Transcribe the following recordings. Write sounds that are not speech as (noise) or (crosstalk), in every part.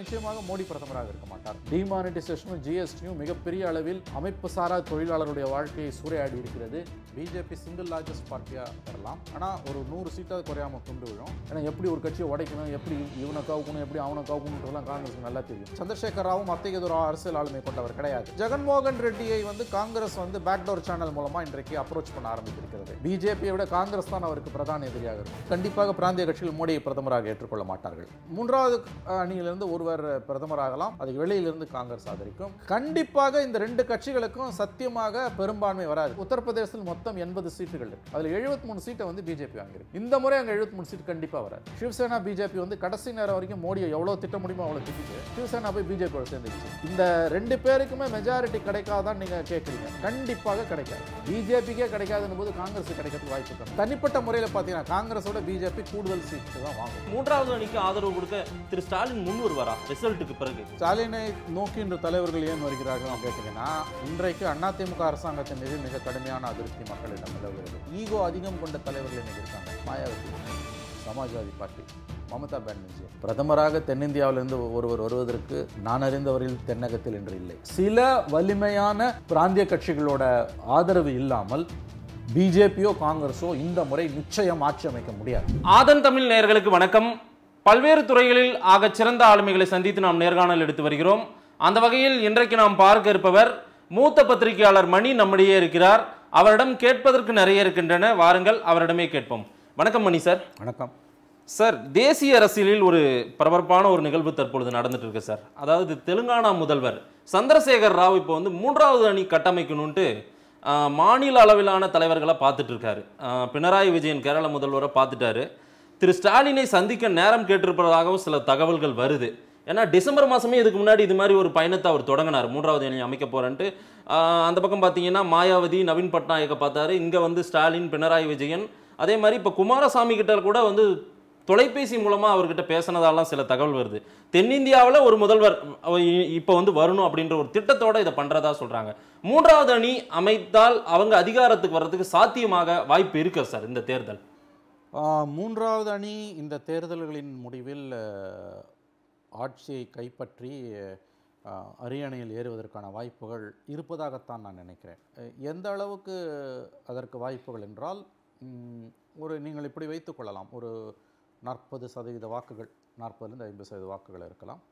நிச்சயமாக மோடி பிரதமராக இருக்கும் மாட்டார் டிமானிட்டைசேஷனும் ஜிஎஸ்டியும் மிகப்பெரிய அளவில் அமைப்பு சாரா தொழிலாளருடைய வாழ்க்கையை சூறையாடி இருக்கிறது பிஜேபி சிங்கிள் லார்ஜஸ்ட் பார்ட்டியாக வரலாம் ஆனால் ஒரு நூறு சீட்டாக குறையாம கொண்டு விழும் ஏன்னா எப்படி ஒரு கட்சியை உடைக்கணும் எப்படி இவனை காவுக்கணும் எப்படி அவனை காவுக்கணுன்றதுலாம் காங்கிரஸ் நல்லா தெரியும் சந்திரசேகர் ராவும் அத்தகைய ஒரு அரசியல் ஆளுமை கொண்டவர் கிடையாது ஜெகன்மோகன் ரெட்டியை வந்து காங்கிரஸ் வந்து பேக்டோர் சேனல் மூலமாக இன்றைக்கு அப்ரோச் பண்ண ஆரம்பித்திருக்கிறது பிஜேபியை விட காங்கிரஸ் தான் அவருக்கு பிரதான எதிரியாக இருக்கும் கண்டிப்பாக பிராந்திய கட்சிகள் மோடியை பிரதமராக ஏற்றுக்கொள்ள மாட்டார்கள் மூன்றாவது அணியிலிருந்து ஒருவர் பிரதமராகலாம் அதை வெளி டெல்லியிலிருந்து காங்கிரஸ் ஆதரிக்கும் கண்டிப்பாக இந்த ரெண்டு கட்சிகளுக்கும் சத்தியமாக பெரும்பான்மை வராது உத்தரப்பிரதேசத்தில் மொத்தம் எண்பது சீட்டுகள் இருக்கு அதில் எழுபத்தி மூணு சீட்டை வந்து பிஜேபி வாங்கியிருக்கு இந்த முறை அங்கே எழுபத்தி மூணு சீட் கண்டிப்பாக வராது சிவசேனா பிஜேபி வந்து கடைசி நேரம் வரைக்கும் மோடியை எவ்வளோ திட்ட முடியுமோ அவ்வளோ திட்டிட்டு சிவசேனா போய் பிஜேபி சேர்ந்துச்சு இந்த ரெண்டு பேருக்குமே மெஜாரிட்டி கிடைக்காதான் நீங்கள் கேட்குறீங்க கண்டிப்பாக கிடைக்காது பிஜேபிக்கே கிடைக்காதுன்னு போது காங்கிரஸ் கிடைக்கிறதுக்கு வாய்ப்பு இருக்கும் தனிப்பட்ட முறையில் பார்த்தீங்கன்னா காங்கிரஸோட பிஜேபி கூடுதல் சீட்டு தான் வாங்கும் மூன்றாவது அணிக்கு ஆதரவு கொடுக்க திரு ஸ்டாலின் முன் வரா ரிசல்ட்டுக்கு பிறகு ஸ்டாலின் விடுதலை நோக்கி இன்று தலைவர்கள் ஏன் வருகிறார்கள் கேட்டீங்கன்னா இன்றைக்கு அதிமுக அரசாங்கத்தின் மீது மிக கடுமையான அதிருப்தி மக்களிடம் நிலவுகிறது ஈகோ அதிகம் கொண்ட தலைவர்கள் இன்னைக்கு இருக்காங்க மாயாவதி சமாஜ்வாதி பார்ட்டி மமதா பானர்ஜி பிரதமராக தென்னிந்தியாவிலிருந்து ஒருவர் வருவதற்கு நான் அறிந்தவரில் தென்னகத்தில் இன்று இல்லை சில வலிமையான பிராந்திய கட்சிகளோட ஆதரவு இல்லாமல் பிஜேபியோ காங்கிரஸோ இந்த முறை நிச்சயம் ஆட்சி அமைக்க முடியாது ஆதன் தமிழ் நேர்களுக்கு வணக்கம் பல்வேறு துறைகளில் ஆக சிறந்த ஆளுமைகளை சந்தித்து நாம் நேர்காணல் எடுத்து வருகிறோம் அந்த வகையில் இன்றைக்கு நாம் பார்க்க இருப்பவர் மூத்த பத்திரிகையாளர் மணி நம்மிடையே இருக்கிறார் அவரிடம் கேட்பதற்கு நிறைய இருக்கின்றன வாருங்கள் அவரிடமே கேட்போம் வணக்கம் மணி சார் வணக்கம் சார் தேசிய அரசியலில் ஒரு பரபரப்பான ஒரு நிகழ்வு தற்பொழுது நடந்துட்டு இருக்கு சார் அதாவது தெலுங்கானா முதல்வர் சந்திரசேகர் ராவ் இப்போ வந்து மூன்றாவது அணி கட்டமைக்கணும்ட்டு மாநில அளவிலான தலைவர்களை பார்த்துட்டு இருக்காரு பினராயி விஜயன் கேரள முதல்வரை பார்த்துட்டாரு திரு ஸ்டாலினை சந்திக்க நேரம் கேட்டிருப்பதாகவும் சில தகவல்கள் வருது ஏன்னா டிசம்பர் மாதமே இதுக்கு முன்னாடி இது மாதிரி ஒரு பயணத்தை அவர் தொடங்கினார் மூன்றாவது அணி அமைக்க போகிறேன்ட்டு அந்த பக்கம் பார்த்தீங்கன்னா மாயாவதி நவீன் பட்நாயக்கை பார்த்தாரு இங்கே வந்து ஸ்டாலின் பினராயி விஜயன் அதே மாதிரி இப்போ குமாரசாமி கிட்ட கூட வந்து தொலைபேசி மூலமாக அவர்கிட்ட பேசினதாலாம் சில தகவல் வருது தென்னிந்தியாவில் ஒரு முதல்வர் இப்போ வந்து வரணும் அப்படின்ற ஒரு திட்டத்தோடு இதை பண்ணுறதா சொல்கிறாங்க மூன்றாவது அணி அமைத்தால் அவங்க அதிகாரத்துக்கு வர்றதுக்கு சாத்தியமாக வாய்ப்பு இருக்குது சார் இந்த தேர்தல் மூன்றாவது அணி இந்த தேர்தல்களின் முடிவில் ஆட்சியை கைப்பற்றி அரியணையில் ஏறுவதற்கான வாய்ப்புகள் இருப்பதாகத்தான் நான் நினைக்கிறேன் எந்த அளவுக்கு அதற்கு வாய்ப்புகள் என்றால் ஒரு நீங்கள் இப்படி வைத்துக்கொள்ளலாம் ஒரு நாற்பது சதவீத வாக்குகள் நாற்பதுலேருந்து ஐம்பது சதவீத வாக்குகள் இருக்கலாம்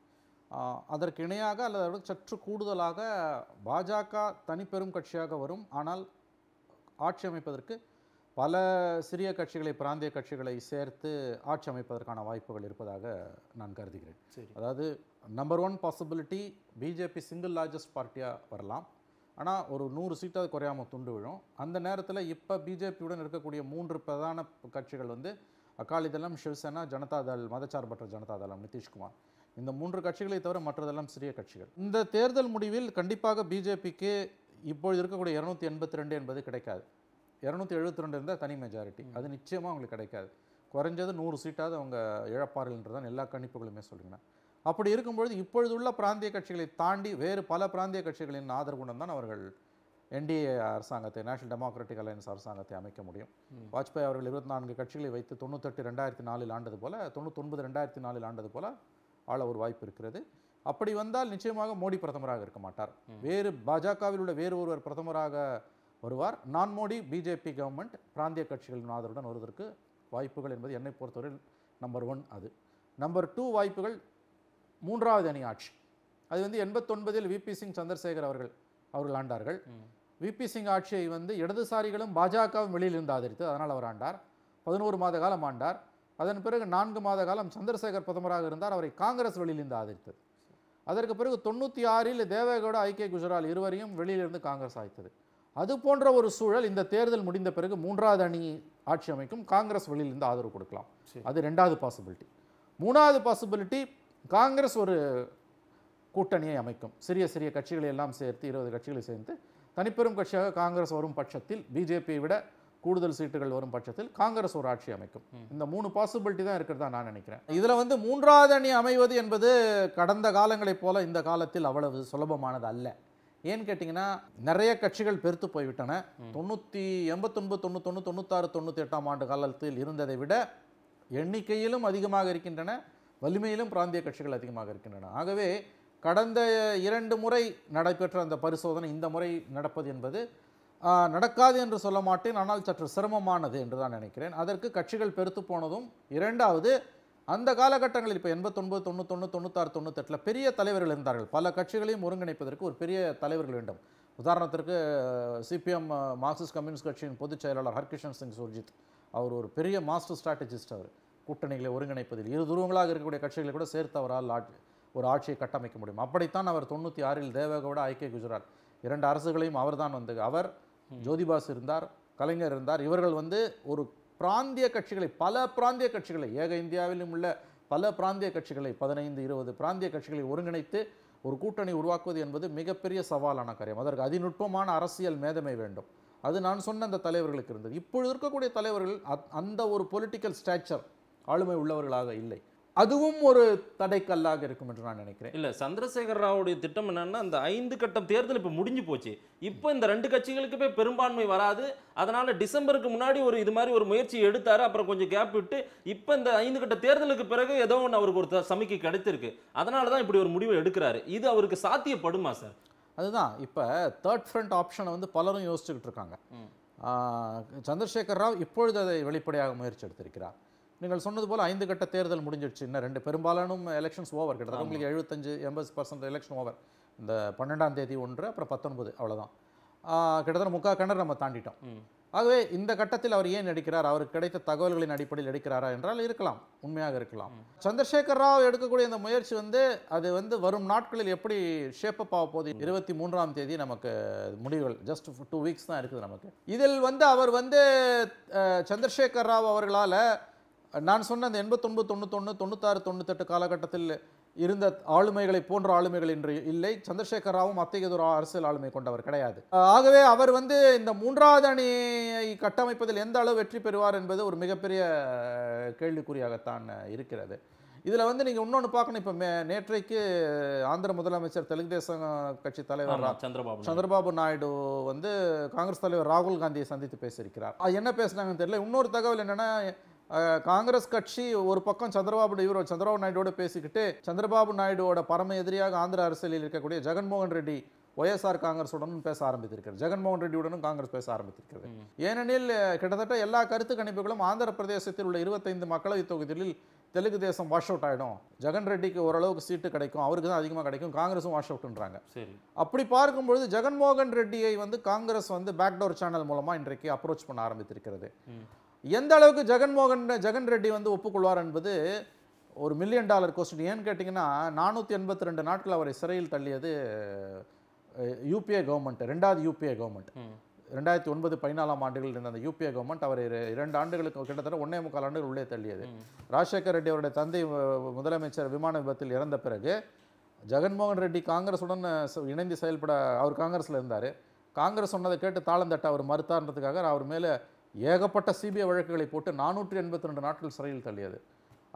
அதற்கு இணையாக அல்லது சற்று கூடுதலாக பாஜக தனிப்பெரும் கட்சியாக வரும் ஆனால் ஆட்சி அமைப்பதற்கு பல சிறிய கட்சிகளை பிராந்திய கட்சிகளை சேர்த்து ஆட்சி அமைப்பதற்கான வாய்ப்புகள் இருப்பதாக நான் கருதுகிறேன் அதாவது number one possibility BJP single largest பார்ட்டியாக வரலாம் ஆனால் ஒரு நூறு சீட்டாக குறையாமல் துண்டு விழும் அந்த நேரத்தில் இப்போ பிஜேபியுடன் இருக்கக்கூடிய மூன்று பிரதான கட்சிகள் வந்து அகாலிதளம் சிவசேனா ஜனதாதள் மதச்சார்பற்ற ஜனதாதளம் நிதிஷ்குமார் இந்த மூன்று கட்சிகளை தவிர மற்றதெல்லாம் சிறிய கட்சிகள் இந்த தேர்தல் முடிவில் கண்டிப்பாக பிஜேபிக்கு இப்பொழுது இருக்கக்கூடிய இரநூத்தி எண்பத்தி ரெண்டு என்பது கிடைக்காது இரநூத்தி எழுபத்தி ரெண்டு இருந்தால் தனி மெஜாரிட்டி அது நிச்சயமாக அவங்களுக்கு கிடைக்காது குறைஞ்சது நூறு சீட்டாவது அவங்க இழப்பார்கள்ன்றதான் எல்லா கணிப்புகளுமே சொல்லுங்கன்னா அப்படி இருக்கும்பொழுது இப்பொழுது உள்ள பிராந்திய கட்சிகளை தாண்டி வேறு பல பிராந்திய கட்சிகளின் ஆதரவுடன் தான் அவர்கள் என்டிஏ அரசாங்கத்தை நேஷனல் டெமோக்ராட்டிக் அலையன்ஸ் அரசாங்கத்தை அமைக்க முடியும் வாஜ்பாய் அவர்கள் இருபத்தி நான்கு கட்சிகளை வைத்து தொண்ணூத்தெட்டு ரெண்டாயிரத்தி நாலில் ஆண்டது போல் தொண்ணூத்தொன்பது ரெண்டாயிரத்தி நாலில் ஆண்டது போல ஆள ஒரு வாய்ப்பு இருக்கிறது அப்படி வந்தால் நிச்சயமாக மோடி பிரதமராக இருக்க மாட்டார் வேறு பாஜகவில் உள்ள வேறு ஒருவர் பிரதமராக வருவார் நான் மோடி பிஜேபி கவர்மெண்ட் பிராந்திய கட்சிகளின் ஆதரவுடன் வருவதற்கு வாய்ப்புகள் என்பது என்னை பொறுத்தவரையில் நம்பர் ஒன் அது நம்பர் டூ வாய்ப்புகள் மூன்றாவது அணி ஆட்சி அது வந்து எண்பத்தொன்பதில் விபி சிங் சந்திரசேகர் அவர்கள் அவர்கள் ஆண்டார்கள் விபி சிங் ஆட்சியை வந்து இடதுசாரிகளும் பாஜகவும் வெளியில் இருந்து ஆதரித்து அதனால் அவர் ஆண்டார் பதினோரு மாத காலம் ஆண்டார் அதன் பிறகு நான்கு மாத காலம் சந்திரசேகர் பிரதமராக இருந்தார் அவரை காங்கிரஸ் வெளியிலிருந்து ஆதரித்தது அதற்கு பிறகு தொண்ணூற்றி ஆறில் தேவேகவுட ஐக்கிய குஜரால் இருவரையும் வெளியிலிருந்து காங்கிரஸ் ஆய்த்தது அது போன்ற ஒரு சூழல் இந்த தேர்தல் முடிந்த பிறகு மூன்றாவது அணி ஆட்சி அமைக்கும் காங்கிரஸ் வெளியிலிருந்து ஆதரவு கொடுக்கலாம் அது ரெண்டாவது பாசிபிலிட்டி மூணாவது பாசிபிலிட்டி காங்கிரஸ் ஒரு கூட்டணியை அமைக்கும் சிறிய சிறிய கட்சிகளை எல்லாம் சேர்த்து இருபது கட்சிகளை சேர்த்து தனிப்பெரும் கட்சியாக காங்கிரஸ் வரும் பட்சத்தில் பிஜேபியை விட கூடுதல் சீட்டுகள் வரும் பட்சத்தில் காங்கிரஸ் ஒரு ஆட்சி அமைக்கும் இந்த மூணு பாசிபிலிட்டி தான் இருக்கிறதா நான் நினைக்கிறேன் இதில் வந்து மூன்றாவது அணி அமைவது என்பது கடந்த காலங்களைப் போல இந்த காலத்தில் அவ்வளவு சுலபமானது அல்ல ஏன்னு கேட்டிங்கன்னா நிறைய கட்சிகள் பெருத்து போய்விட்டன தொண்ணூற்றி எண்பத்தொன்பது தொண்ணூத்தொன்று தொண்ணூத்தாறு தொண்ணூற்றி எட்டாம் ஆண்டு காலத்தில் இருந்ததை விட எண்ணிக்கையிலும் அதிகமாக இருக்கின்றன வலிமையிலும் பிராந்திய கட்சிகள் அதிகமாக இருக்கின்றன ஆகவே கடந்த இரண்டு முறை நடைபெற்ற அந்த பரிசோதனை இந்த முறை நடப்பது என்பது நடக்காது என்று சொல்ல மாட்டேன் ஆனால் சற்று சிரமமானது என்று தான் நினைக்கிறேன் அதற்கு கட்சிகள் பெருத்து போனதும் இரண்டாவது அந்த காலகட்டங்களில் இப்போ எண்பத்தொன்பது தொண்ணூத்தொன்று தொண்ணூத்தாறு தொண்ணூத்தெட்டில் பெரிய தலைவர்கள் இருந்தார்கள் பல கட்சிகளையும் ஒருங்கிணைப்பதற்கு ஒரு பெரிய தலைவர்கள் வேண்டும் உதாரணத்திற்கு சிபிஎம் மார்க்சிஸ்ட் கம்யூனிஸ்ட் கட்சியின் பொதுச் செயலாளர் ஹர்கிருஷ்ணன் சிங் சுர்ஜித் அவர் ஒரு பெரிய மாஸ்டர் ஸ்ட்ராட்டஜிஸ்ட் அவர் கூட்டணிகளை ஒருங்கிணைப்பதில் இரு துருவங்களாக இருக்கக்கூடிய கட்சிகளை கூட சேர்த்து அவரால் ஆட்சி ஒரு ஆட்சியை கட்டமைக்க முடியும் அப்படித்தான் அவர் தொண்ணூற்றி ஆறில் தேவகவுட ஐக்கிய குஜராத் இரண்டு அரசுகளையும் அவர்தான் வந்து அவர் ஜோதிபாஸ் இருந்தார் கலைஞர் இருந்தார் இவர்கள் வந்து ஒரு பிராந்திய கட்சிகளை பல பிராந்திய கட்சிகளை ஏக இந்தியாவிலும் உள்ள பல பிராந்திய கட்சிகளை பதினைந்து இருபது பிராந்திய கட்சிகளை ஒருங்கிணைத்து ஒரு கூட்டணி உருவாக்குவது என்பது மிகப்பெரிய சவாலான காரியம் அதற்கு அதிநுட்பமான அரசியல் மேதமை வேண்டும் அது நான் சொன்ன அந்த தலைவர்களுக்கு இருந்தது இப்பொழுது இருக்கக்கூடிய தலைவர்கள் அந்த ஒரு பொலிட்டிக்கல் ஸ்டாச்சர் ஆளுமை உள்ளவர்களாக இல்லை அதுவும் ஒரு தடைக்கல்லாக இருக்கும் என்று நான் நினைக்கிறேன் இல்லை சந்திரசேகர் ராவுடைய திட்டம் என்னன்னா அந்த ஐந்து கட்டம் தேர்தல் இப்போ முடிஞ்சு போச்சு இப்போ இந்த ரெண்டு கட்சிகளுக்குமே பெரும்பான்மை வராது அதனால டிசம்பருக்கு முன்னாடி ஒரு இது மாதிரி ஒரு முயற்சி எடுத்தாரு அப்புறம் கொஞ்சம் கேப் விட்டு இப்போ இந்த ஐந்து கட்ட தேர்தலுக்கு பிறகு ஏதோ ஒன்று அவருக்கு ஒரு சமைக்கு கிடைத்திருக்கு அதனாலதான் தான் இப்படி ஒரு முடிவை எடுக்கிறாரு இது அவருக்கு சாத்தியப்படுமா சார் அதுதான் இப்போ தேர்ட் ஃப்ரண்ட் ஆப்ஷனை வந்து பலரும் யோசிச்சுக்கிட்டு இருக்காங்க சந்திரசேகர் ராவ் இப்பொழுது அதை வெளிப்படையாக முயற்சி எடுத்திருக்கிறார் நீங்கள் சொன்னது போல் ஐந்து கட்ட தேர்தல் முடிஞ்சிடுச்சு இன்னும் ரெண்டு பெரும்பாலானும் எலெக்ஷன்ஸ் ஓவர் கிட்டத்தட்ட உங்களுக்கு எழுபத்தஞ்சு எண்பது பர்சன்ட் எலெக்ஷன் ஓவர் இந்த பன்னெண்டாம் தேதி ஒன்று அப்புறம் பத்தொன்பது அவ்வளோதான் கிட்டத்தட்ட முக்கால் கிணறு நம்ம தாண்டிட்டோம் ஆகவே இந்த கட்டத்தில் அவர் ஏன் நடிக்கிறார் அவருக்கு கிடைத்த தகவல்களின் அடிப்படையில் எடுக்கிறாரா என்றால் இருக்கலாம் உண்மையாக இருக்கலாம் சந்திரசேகர் ராவ் எடுக்கக்கூடிய இந்த முயற்சி வந்து அது வந்து வரும் நாட்களில் எப்படி ஷேப் அப் ஆக போகுது இருபத்தி மூன்றாம் தேதி நமக்கு முடிவுகள் ஜஸ்ட் டூ வீக்ஸ் தான் இருக்குது நமக்கு இதில் வந்து அவர் வந்து சந்திரசேகர் ராவ் அவர்களால் நான் சொன்ன அந்த எண்பத்தொன்பது தொண்ணூத்தொன்று தொண்ணூத்தாறு தொண்ணூத்தெட்டு காலகட்டத்தில் இருந்த ஆளுமைகளை போன்ற ஆளுமைகள் இன்று இல்லை சந்திரசேகர் ராவும் அத்தகைய ஒரு அரசியல் ஆளுமை கொண்டவர் கிடையாது ஆகவே அவர் வந்து இந்த மூன்றாவது அணியை கட்டமைப்பதில் எந்த அளவு வெற்றி பெறுவார் என்பது ஒரு மிகப்பெரிய கேள்விக்குறியாகத்தான் இருக்கிறது இதில் வந்து நீங்கள் இன்னொன்று பார்க்கணும் இப்போ மே நேற்றைக்கு ஆந்திர முதலமைச்சர் தெலுங்கு தேசம் கட்சி தலைவர் சந்திரபாபு சந்திரபாபு நாயுடு வந்து காங்கிரஸ் தலைவர் ராகுல் காந்தியை சந்தித்து பேசியிருக்கிறார் என்ன பேசுனாங்கன்னு தெரியல இன்னொரு தகவல் என்னென்னா காங்கிரஸ் கட்சி ஒரு பக்கம் சந்திரபாபு இவர் சந்திரபாபு நாயுடோடு பேசிக்கிட்டு சந்திரபாபு நாயுடுவோட பரம எதிரியாக ஆந்திர அரசியலில் இருக்கக்கூடிய ஜெகன்மோகன் ரெட்டி ஒய்எஸ்ஆர் காங்கிரஸுடனும் பேச ஆரம்பித்திருக்கிறது ஜெகன்மோகன் ரெட்டியுடனும் காங்கிரஸ் பேச ஆரம்பித்திருக்கிறது ஏனெனில் கிட்டத்தட்ட எல்லா கருத்து கணிப்புகளும் ஆந்திர பிரதேசத்தில் உள்ள இருபத்தைந்து மக்களவைத் தொகுதிகளில் தெலுங்கு தேசம் வாஷ் அவுட் ஆகிடும் ஜெகன் ரெட்டிக்கு ஓரளவுக்கு சீட்டு கிடைக்கும் அவருக்கு தான் அதிகமாக கிடைக்கும் காங்கிரஸும் வாஷ் அவுட்ன்றாங்க அப்படி பார்க்கும்பொழுது ஜெகன்மோகன் ரெட்டியை வந்து காங்கிரஸ் வந்து பேக்டோர் சேனல் மூலமாக இன்றைக்கு அப்ரோச் பண்ண ஆரம்பித்திருக்கிறது எந்த அளவுக்கு ஜெகன்மோகன் ஜெகன் ரெட்டி வந்து ஒப்புக்கொள்வார் என்பது ஒரு மில்லியன் டாலர் கொஸ்டின் ஏன்னு கேட்டிங்கன்னா நானூற்றி எண்பத்தி ரெண்டு நாட்கள் அவரை சிறையில் தள்ளியது யூபிஏ கவர்மெண்ட் ரெண்டாவது யூபிஏ கவர்மெண்ட் ரெண்டாயிரத்தி ஒன்பது பதினாலாம் ஆண்டுகளில் இருந்த அந்த யூபிஏ கவர்மெண்ட் அவர் இரண்டு ஆண்டுகளுக்கு கிட்டத்தட்ட ஒன்றே முக்கால் ஆண்டுகள் உள்ளே தள்ளியது ராஜசேகர் ரெட்டி அவருடைய தந்தை முதலமைச்சர் விமான விபத்தில் இறந்த பிறகு ஜெகன்மோகன் ரெட்டி காங்கிரஸுடன் இணைந்து செயல்பட அவர் காங்கிரஸில் இருந்தார் காங்கிரஸ் சொன்னதை கேட்டு தாளம் தட்ட அவர் மறுத்தார்ன்றதுக்காக அவர் மேலே ஏகப்பட்ட சிபிஐ வழக்குகளை போட்டு நானூற்றி எண்பத்தி ரெண்டு நாட்கள் சிறையில் தள்ளியது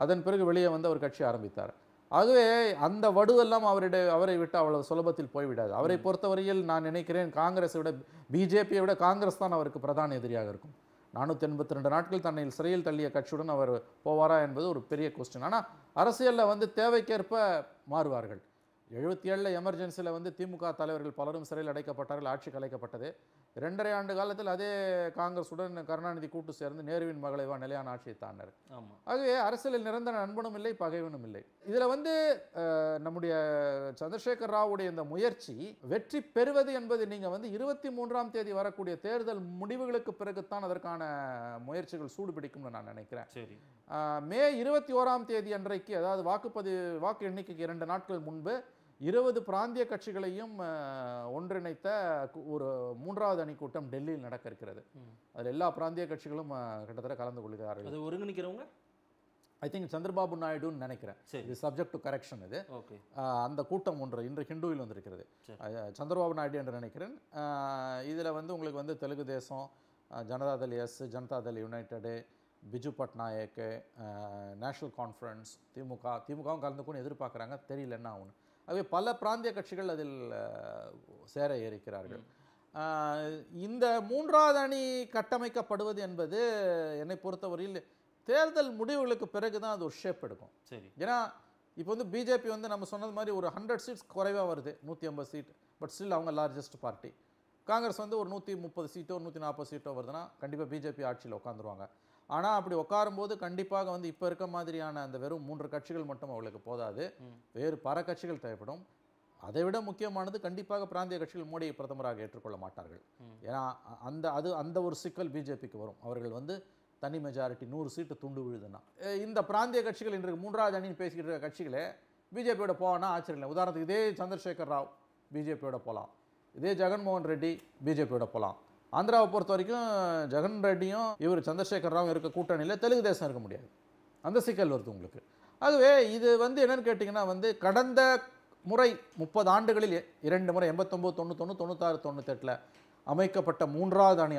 அதன் பிறகு வெளியே வந்து அவர் கட்சி ஆரம்பித்தார் ஆகவே அந்த வடுவெல்லாம் அவருடைய அவரை விட்டு அவ்வளவு சுலபத்தில் போய்விடாது அவரை பொறுத்தவரையில் நான் நினைக்கிறேன் காங்கிரஸை விட பிஜேபியை விட காங்கிரஸ் தான் அவருக்கு பிரதான எதிரியாக இருக்கும் நானூற்றி எண்பத்தி ரெண்டு நாட்கள் தன்னை சிறையில் தள்ளிய கட்சியுடன் அவர் போவாரா என்பது ஒரு பெரிய கொஸ்டின் ஆனால் அரசியலில் வந்து தேவைக்கேற்ப மாறுவார்கள் எழுபத்தி ஏழில் எமர்ஜென்சியில் வந்து திமுக தலைவர்கள் பலரும் சிறையில் அடைக்கப்பட்டார்கள் ஆட்சி கலைக்கப்பட்டது ரெண்டரை ஆண்டு காலத்தில் அதே காங்கிரஸுடன் கருணாநிதி கூட்டு சேர்ந்து நேருவின் மகளைவா நிலையான ஆட்சியை தாண்டார் ஆகவே அரசியலில் நிரந்தர நண்பனும் இல்லை பகைவனும் இல்லை இதில் வந்து நம்முடைய சந்திரசேகர் ராவுடைய இந்த முயற்சி வெற்றி பெறுவது என்பது நீங்கள் வந்து இருபத்தி மூன்றாம் தேதி வரக்கூடிய தேர்தல் முடிவுகளுக்கு பிறகுத்தான் அதற்கான முயற்சிகள் சூடுபிடிக்கும்னு நான் நினைக்கிறேன் சரி மே இருபத்தி ஓராம் தேதி அன்றைக்கு அதாவது வாக்குப்பதிவு வாக்கு எண்ணிக்கைக்கு இரண்டு நாட்கள் முன்பு இருபது பிராந்திய கட்சிகளையும் ஒன்றிணைத்த ஒரு மூன்றாவது அணி கூட்டம் டெல்லியில் நடக்க இருக்கிறது அதில் எல்லா பிராந்திய கட்சிகளும் கிட்டத்தட்ட கலந்து கொள்கிறார்கள் அது ஒருங்கிணைக்கிறவங்க ஐ திங்க் சந்திரபாபு நாயுடுன்னு நினைக்கிறேன் இது சப்ஜெக்ட் டு கரெக்ஷன் இது அந்த கூட்டம் ஒன்று இன்று ஹிண்டுவில் வந்திருக்கிறது சந்திரபாபு நாயுடு என்று நினைக்கிறேன் இதில் வந்து உங்களுக்கு வந்து Telugu Desam Janata Dal S Janata Dal united Biju Patnaik national conference DMK திமுகவும் கலந்துக்கணும்னு எதிர்பார்க்குறாங்க தெரியல என்ன ஆகணும் ஆகவே பல பிராந்திய கட்சிகள் அதில் சேர இருக்கிறார்கள் இந்த மூன்றாவது அணி கட்டமைக்கப்படுவது என்பது என்னை பொறுத்தவரையில் தேர்தல் முடிவுகளுக்கு பிறகு தான் அது ஒரு ஷேப் எடுக்கும் சரி ஏன்னா இப்போ வந்து பிஜேபி வந்து நம்ம சொன்னது மாதிரி ஒரு ஹண்ட்ரட் சீட்ஸ் குறைவாக வருது நூற்றி ஐம்பது சீட் பட் ஸ்டில் அவங்க லார்ஜஸ்ட் பார்ட்டி காங்கிரஸ் வந்து ஒரு நூற்றி முப்பது சீட்டோ நூற்றி நாற்பது சீட்டோ வருதுன்னா கண்டிப்பாக பிஜேபி ஆட்சியில் உட்காந்துருவாங்க ஆனால் அப்படி உட்காரும்போது கண்டிப்பாக வந்து இப்போ இருக்க மாதிரியான அந்த வெறும் மூன்று கட்சிகள் மட்டும் அவளுக்கு போதாது வேறு பல கட்சிகள் தேவைப்படும் அதை விட முக்கியமானது கண்டிப்பாக பிராந்திய கட்சிகள் மோடியை பிரதமராக ஏற்றுக்கொள்ள மாட்டார்கள் ஏன்னா அந்த அது அந்த ஒரு சிக்கல் பிஜேபிக்கு வரும் அவர்கள் வந்து தனி மெஜாரிட்டி நூறு சீட்டு துண்டு விழுதுன்னா இந்த பிராந்திய கட்சிகள் இன்றைக்கு மூன்றாவது அணின்னு பேசிக்கிட்டு இருக்க கட்சிகளே பிஜேபியோட போனால் ஆச்சரியம் இல்லை உதாரணத்துக்கு இதே சந்திரசேகர் ராவ் பிஜேபியோட போகலாம் இதே ஜெகன்மோகன் ரெட்டி பிஜேபியோட போகலாம் ஆந்திராவை பொறுத்த வரைக்கும் ஜெகன் ரெட்டியும் இவர் சந்திரசேகர் ராவும் இருக்க கூட்டணியில் தெலுங்கு தேசம் இருக்க முடியாது அந்த சிக்கல் வருது உங்களுக்கு ஆகவே இது வந்து என்னென்னு கேட்டிங்கன்னா வந்து கடந்த முறை முப்பது ஆண்டுகளில் இரண்டு முறை எண்பத்தொம்போது தொண்ணூத்தொன்று தொண்ணூத்தாறு தொண்ணூத்தெட்டில் அமைக்கப்பட்ட மூன்றாவது அணி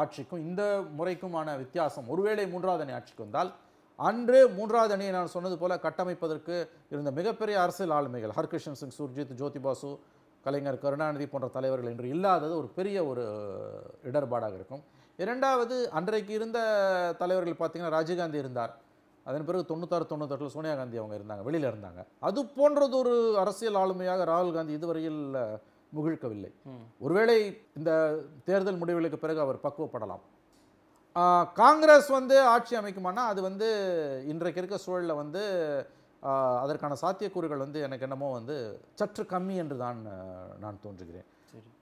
ஆட்சிக்கும் இந்த முறைக்குமான வித்தியாசம் ஒருவேளை மூன்றாவது அணி ஆட்சிக்கு வந்தால் அன்று மூன்றாவது அணியை நான் சொன்னது போல கட்டமைப்பதற்கு இருந்த மிகப்பெரிய அரசியல் ஆளுமைகள் ஹர்கிருஷ்ணன் சிங் சுர்ஜித் ஜோதிபாசு கலைஞர் கருணாநிதி போன்ற தலைவர்கள் இன்று இல்லாதது ஒரு பெரிய ஒரு இடர்பாடாக இருக்கும் இரண்டாவது அன்றைக்கு இருந்த தலைவர்கள் பார்த்திங்கன்னா ராஜீவ்காந்தி இருந்தார் அதன் பிறகு தொண்ணூத்தாறு தொண்ணூத்தெட்டில் சோனியா காந்தி அவங்க இருந்தாங்க வெளியில் இருந்தாங்க அது போன்றது ஒரு அரசியல் ஆளுமையாக ராகுல் காந்தி இதுவரையில் முகிழ்க்கவில்லை ஒருவேளை இந்த தேர்தல் முடிவுகளுக்கு பிறகு அவர் பக்குவப்படலாம் காங்கிரஸ் வந்து ஆட்சி அமைக்குமானா அது வந்து இன்றைக்கு இருக்க சூழலில் வந்து அதற்கான சாத்தியக்கூறுகள் வந்து எனக்கு என்னமோ வந்து சற்று கம்மி என்று தான் நான் தோன்றுகிறேன்